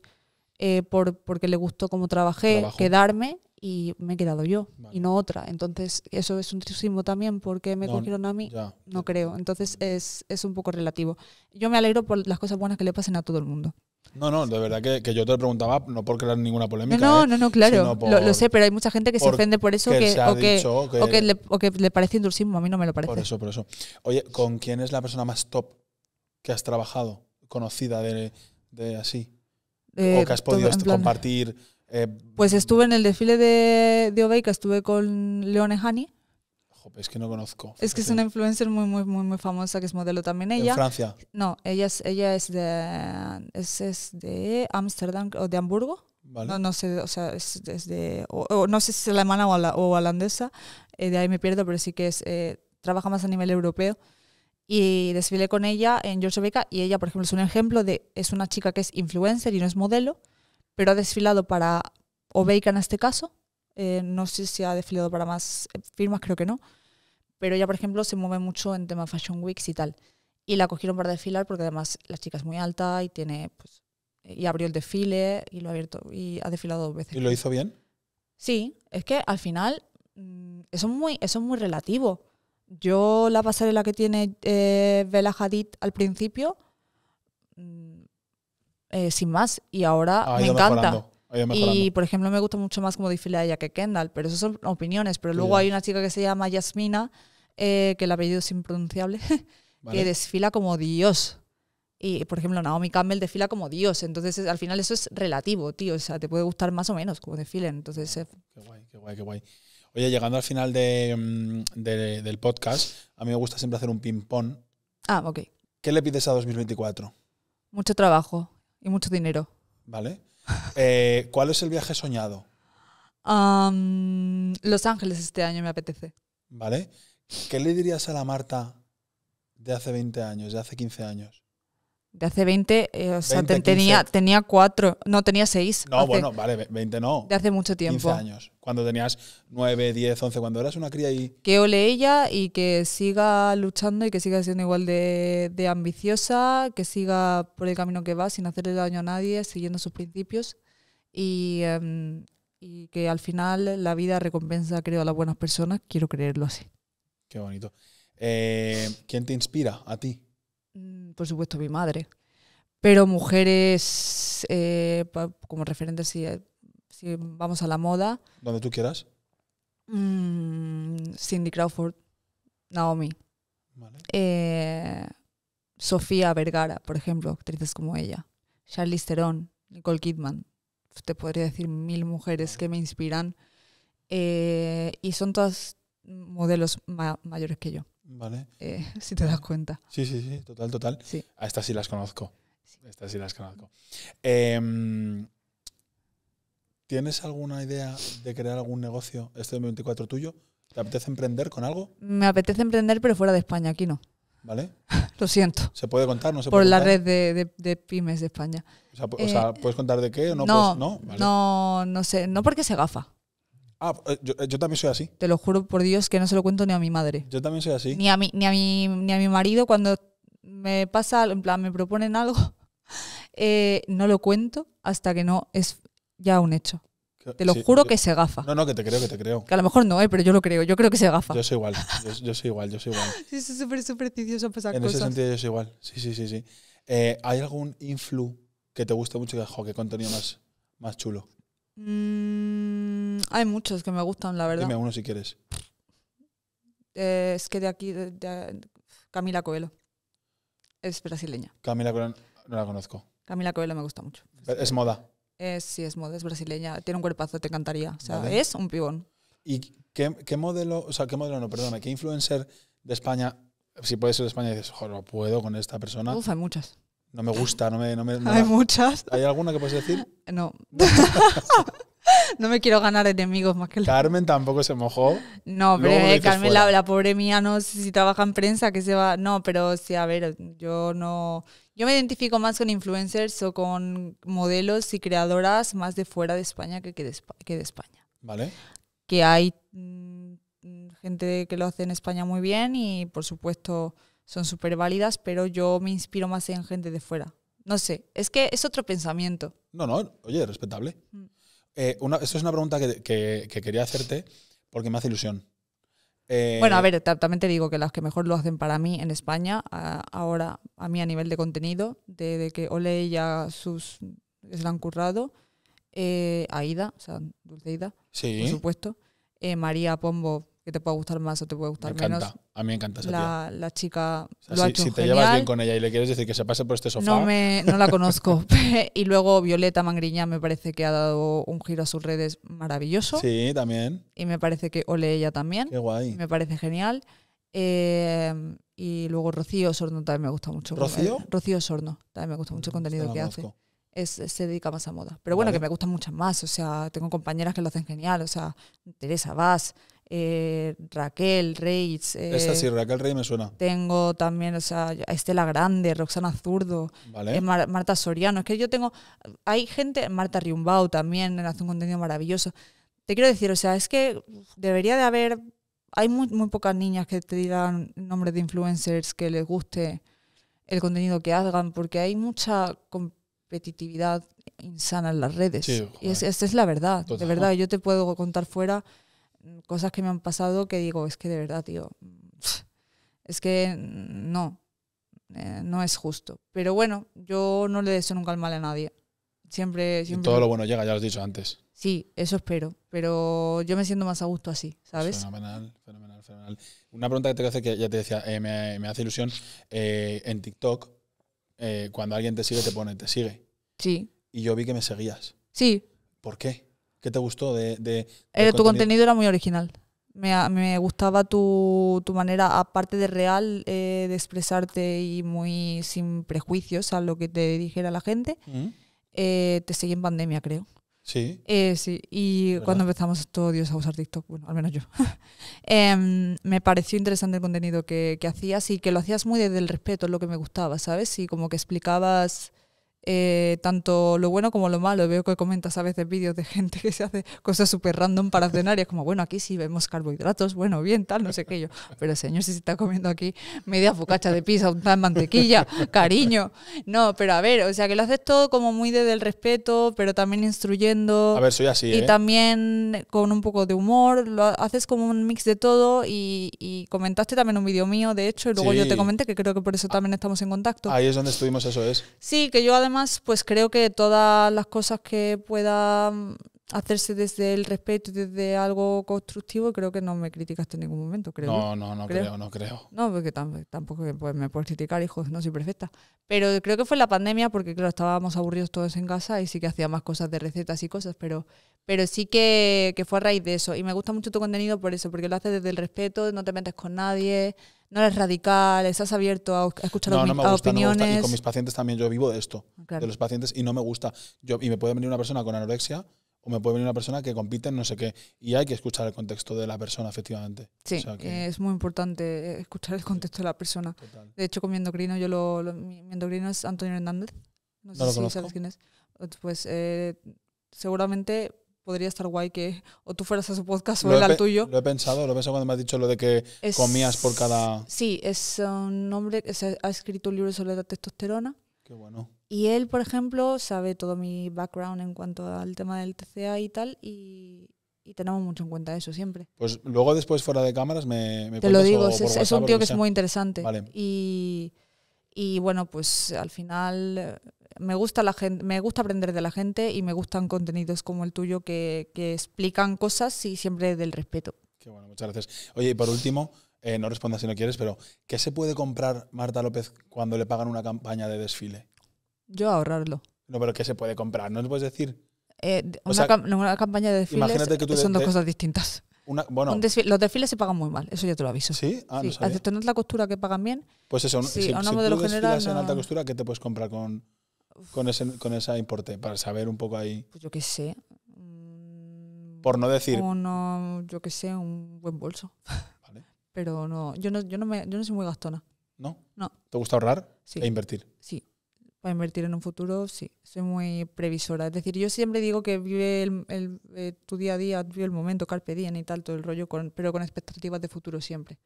eh, por, porque le gustó cómo trabajé, quedarme y me he quedado yo y no otra. Entonces, eso es un trisismo también porque me cogieron a mí, no creo. Entonces, es, es un poco relativo. Yo me alegro por las cosas buenas que le pasen a todo el mundo. No, no, de verdad que, yo te lo preguntaba no por crear ninguna polémica. No, no, ¿eh? no, claro. lo, sé, pero hay mucha gente que se ofende por eso que o, le, que, le, parece indursismo A mí no me lo parece. Por eso, por eso. Oye, ¿con quién es la persona más top que has trabajado, conocida de, así? o que has podido compartir. Eh, pues estuve en el desfile de, de Obey, que estuve con Leone Hani es que no conozco. Es que es una influencer muy, muy, muy, muy famosa que es modelo también ella. ¿En Francia? No, ella es, ella es de es, de Ámsterdam o de Hamburgo. No, no, sé, o sea, es, o, no sé si es alemana o, holandesa, eh, de ahí me pierdo, pero sí que es, eh, trabaja más a nivel europeo. Y desfilé con ella en George Beca y ella, por ejemplo, es un ejemplo de, es una chica que es influencer y no es modelo, pero ha desfilado para Obeca en este caso, eh, no sé si ha desfilado para más eh, firmas, creo que no. Pero ella, por ejemplo, se mueve mucho en tema Fashion Weeks y tal. Y la cogieron para desfilar porque además la chica es muy alta y tiene pues, eh, y abrió el desfile y lo ha abierto y ha desfilado dos veces. ¿Y lo hizo bien? Sí, es que al final mm, eso es muy, eso es muy relativo. Yo la pasarela que tiene eh, Bella Hadid al principio, mm, sin más, y ahora me encanta. Y por ejemplo, me gusta mucho más como desfila ella que Kendall, pero eso son opiniones. Pero luego hay una chica que se llama Yasmina, eh, que el apellido es impronunciable, que desfila como Dios. Y por ejemplo, Naomi Campbell desfila como Dios. Entonces, al final eso es relativo, tío. O sea, te puede gustar más o menos como desfilen. Entonces, eh, Qué guay, qué guay, qué guay. Oye, llegando al final mm, del podcast, a mí me gusta siempre hacer un ping-pong. Ah, ok. ¿Qué le pides a 2024? Mucho trabajo y mucho dinero. Vale. Eh, ¿Cuál es el viaje soñado? Los Ángeles este año me apetece. ¿Vale? ¿Qué le dirías a la Marta de hace 20 años, de hace 15 años? De hace 20, eh, o sea, tenía, tenía cuatro, no, tenía seis. No, bueno, vale, 20 no. De hace mucho tiempo. años. Cuando tenías 9, 10, 11, cuando eras una cría y... Que ole ella y que siga luchando y que siga siendo igual de, ambiciosa, que siga por el camino que va, sin hacerle daño a nadie, siguiendo sus principios y, em, que al final la vida recompensa, creo, a las buenas personas. Quiero creerlo así. Qué bonito. Eh, ¿Quién te inspira a ti? Mm, por supuesto, mi madre. Pero mujeres eh, como referentes, eh, si, vamos a la moda. Donde tú quieras. Mm, Cindy Crawford, Naomi. Eh, Sofía Vergara, por ejemplo, actrices como ella. Charlize Theron, Nicole Kidman. Te podría decir mil mujeres que me inspiran. y son todas modelos mayores que yo. Vale. Eh, si te das cuenta. Sí, sí, sí, total, total. A estas sí las conozco. Estas sí las conozco. Em, ¿Tienes alguna idea de crear algún negocio este 2024 tuyo? ¿Te apetece emprender con algo? Me apetece emprender, pero fuera de España, aquí no. ¿Vale? Lo siento. ¿Se puede contar? ¿No se Por la red de, de, pymes de España. O sea, eh, ¿puedes contar de qué o no? No, no, no sé. No porque se gafa. Ah, eh, eh, yo, también soy así. Te lo juro por Dios que no se lo cuento ni a mi madre. Yo también soy así. Ni a mi, ni a mi, ni a mi marido cuando me pasa, en plan, me proponen algo, eh, no lo cuento hasta que no es ya un hecho. Te lo juro que se gafa. No, no, que te creo, que te creo. Que a lo mejor no, pero yo lo creo. Yo creo que se gafa. Yo soy igual, yo, soy igual, yo soy igual. sí, es súper supersticioso en cosas. En ese sentido yo soy igual, sí, sí, sí. sí. ¿Hay algún influ que te guste mucho que, jo, contenido más, más chulo? Mm, hay muchos que me gustan, la verdad. Dime uno si quieres. Eh, es que de aquí, Camila Coelho. Es brasileña. Camila Coelho no la conozco. Camila Coelho me gusta mucho. ¿Es moda? Es, sí, es moda, es brasileña. Tiene un cuerpazo, te encantaría. O sea, es un pibón. ¿Y qué, modelo, o sea, qué modelo, no, perdona, qué influencer de España, si puedes ser de España, dices, joder, puedo con esta persona? hay muchas. No me gusta, no me. No me Hay muchas. ¿Hay alguna que puedes decir? No. no me quiero ganar enemigos más que Carmen tampoco se mojó. No, pero Carmen, la, pobre mía, no sé si trabaja en prensa, que se va. No, pero sí, a ver, yo no. Yo me identifico más con influencers o con modelos y creadoras más de fuera de España que, que, de, España. Vale. Que hay mm, gente que lo hace en España muy bien y, por supuesto son súper válidas, pero yo me inspiro más en gente de fuera. No sé, es que es otro pensamiento. No, no, oye, respetable. Mm. Eh, esto es una pregunta que, quería hacerte porque me hace ilusión. Eh, bueno, a ver, también te digo que las que mejor lo hacen para mí en España, ahora a mí a nivel de contenido, de, que Ole ya sus, se la han currado, eh, Aida, o sea, Dulceida, sí. por supuesto, María Pombo, que te pueda gustar más o te puede gustar me encanta. A mí me encanta esa la, chica si, te llevas bien con ella y le quieres decir que se pase por este sofá. No, me, la conozco. y luego Violeta Mangriña me parece que ha dado un giro a sus redes maravilloso. Sí, también. Y me parece que ole ella también. Qué guay. Me parece genial. Eh, y luego Rocío Sorno también me gusta mucho. ¿Rocío? Eh, Rocío Sorno también me gusta mucho el contenido que hace. se dedica más a moda. Pero bueno, que me gustan muchas más. O sea, tengo compañeras que lo hacen genial. O sea, Teresa Vaz, eh, Raquel Reyes Esa sí, eh, Raquel Reyes me suena. Tengo también, o sea, Estela Grande, Roxana Zurdo, eh, Marta Soriano. Es que yo tengo, hay gente, Marta Riumbau también hace un contenido maravilloso. Te quiero decir, o sea, es que debería de haber, hay muy, pocas niñas que te digan nombres de influencers que les guste el contenido que hagan, porque hay mucha competitividad insana en las redes. y esta es la verdad, de verdad. Yo te puedo contar fuera cosas que me han pasado que digo, es que de verdad, tío, es que no, eh, no es justo. Pero bueno, yo no le deseo nunca el mal a nadie. Siempre, siempre. Y todo lo bueno llega, ya lo he dicho antes. Sí, eso espero. Pero yo me siento más a gusto así, ¿sabes? Fenomenal, fenomenal, fenomenal. Una pregunta que te hacer que ya te decía, eh, me, me, hace ilusión. Eh, en TikTok, eh, cuando alguien te sigue, te pone, te sigue. Sí. Y yo vi que me seguías. Sí. ¿Por qué? ¿Qué te gustó de, de, eh, tu contenido? era muy original. Me, me gustaba tu, tu, manera, aparte de real, eh, de expresarte y muy sin prejuicios a lo que te dijera la gente. Eh, te seguí en pandemia, creo. Sí. sí, y cuando empezamos todos a usar TikTok, bueno, al menos yo, em, me pareció interesante el contenido que, que, hacías y que lo hacías muy desde el respeto, es lo que me gustaba, ¿sabes? Y como que explicabas eh, tanto lo bueno como lo malo. Veo que comentas a veces vídeos de gente que se hace cosas súper random para cenar y es como, bueno, aquí sí vemos carbohidratos, bueno, bien, tal, no sé qué yo. Pero señor, si se está comiendo aquí media focacha de pizza, un en mantequilla, cariño. No, pero a ver, o sea, que lo haces todo como muy desde el respeto, pero también instruyendo. A ver, soy así. Y ¿eh? también con un poco de humor, lo haces como un mix de todo y, comentaste también un vídeo mío, de hecho, y luego yo te comenté que creo que por eso también estamos en contacto. Ahí es donde estuvimos, eso es. Sí, que yo además pues creo que todas las cosas que pueda mm, hacerse desde el respeto desde algo constructivo, creo que no me criticaste en ningún momento, creo. No, no, no creo, no creo. No, porque tampoco me puedes criticar, hijo, no soy perfecta. Pero creo que fue la pandemia porque, claro, estábamos aburridos todos en casa y sí que hacía más cosas de recetas y cosas, pero, pero sí que, que fue a raíz de eso. Y me gusta mucho tu contenido por eso, porque lo haces desde el respeto, no te metes con nadie, no eres radical, estás abierto a, escuchar no, no me gusta, opiniones. No me gusta. Y con mis pacientes también yo vivo de esto, ah, de los pacientes, y no me gusta. Yo, y me puede venir una persona con anorexia o me puede venir una persona que compite en no sé qué. Y hay que escuchar el contexto de la persona, efectivamente. Sí, que... es muy importante eh, escuchar el contexto de la persona. De hecho, con mi endocrino, yo lo, mi endocrino es Antonio Hernández. No, sé si sabes quién es. Pues eh, seguramente podría estar guay que o tú fueras a su podcast o el al tuyo. Lo he pensado, lo he pensado cuando me has dicho lo de que comías por cada... Sí, es un hombre que ha escrito un libro sobre la testosterona. Y él, por ejemplo, sabe todo mi background en cuanto al tema del TCA y tal, y, tenemos mucho en cuenta eso siempre. Pues luego después fuera de cámaras me... me Te lo digo, es, un tío que es muy interesante. Y, bueno, pues al final eh, me gusta la gente, me gusta aprender de la gente y me gustan contenidos como el tuyo que, explican cosas y siempre del respeto. Qué bueno, muchas gracias. Oye, y por último, eh, no respondas si no quieres, pero ¿qué se puede comprar Marta López cuando le pagan una campaña de desfile? Yo ahorrarlo. No, pero ¿qué se puede comprar? ¿No les puedes decir? Eh, una, una, campaña de desfiles son dos cosas distintas. los desfiles se pagan muy mal, eso ya te lo aviso. Sí, ah, sí. la costura que pagan bien. Pues eso, si, general, en alta costura, ¿qué te puedes comprar con, con ese esa importe? Para saber un poco ahí. Pues yo qué sé. Mm, Por no decir. yo qué sé, un buen bolso. pero no, yo no, yo no, soy muy gastona. ¿No? No. ¿Te gusta ahorrar sí. e invertir? Sí. Para invertir en un futuro, sí. Soy muy previsora. Es decir, yo siempre digo que vive el, eh, tu día a día, vive el momento, carpe diem y tal, todo el rollo, con, pero con expectativas de futuro siempre.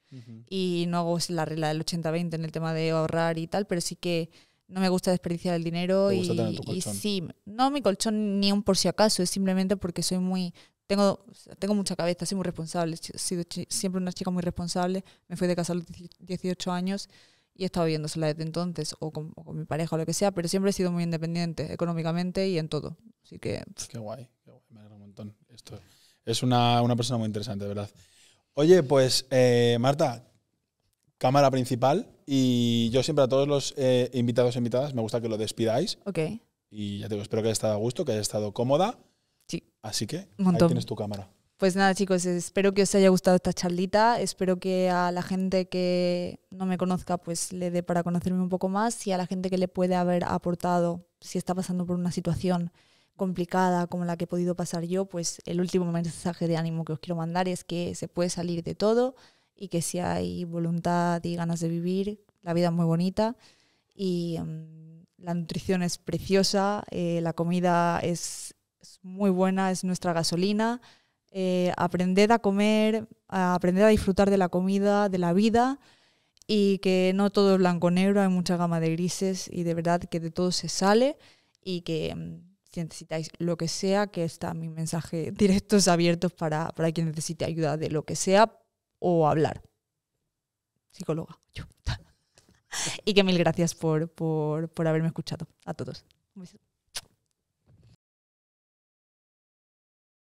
Y no hago la regla del 80-20 en el tema de ahorrar y tal, pero sí que no me gusta desperdiciar el dinero y, y, sí, no mi colchón ni un por si acaso, es simplemente porque soy muy, tengo, mucha cabeza, soy muy responsable, he sido siempre una chica muy responsable, me fui de casa a los 18 años y he estado viéndosela desde entonces, o con, mi pareja o lo que sea, pero siempre he sido muy independiente económicamente y en todo. Así que... Qué guay, me un montón. Esto es una, persona muy interesante, de verdad. Oye, pues eh, Marta, cámara principal y yo siempre a todos los eh, invitados e invitadas me gusta que lo despidáis. Ok. Y ya te espero que haya estado a gusto, que haya estado cómoda. Así que ahí tienes tu cámara. Pues nada, chicos, espero que os haya gustado esta charlita. Espero que a la gente que no me conozca, pues le dé para conocerme un poco más y a la gente que le puede haber aportado, si está pasando por una situación complicada como la que he podido pasar yo, pues el último mensaje de ánimo que os quiero mandar es que se puede salir de todo y que si hay voluntad y ganas de vivir, la vida es muy bonita y mm, la nutrición es preciosa, eh, la comida es es muy buena, es nuestra gasolina. Eh, aprended a comer, a aprended a disfrutar de la comida, de la vida y que no todo es blanco-negro, hay mucha gama de grises y de verdad que de todo se sale y que mm, si necesitáis lo que sea, que está mi mensaje directos abiertos para, para quien necesite ayuda de lo que sea o hablar. Psicóloga. Yo. y que mil gracias por, por, por haberme escuchado. A todos.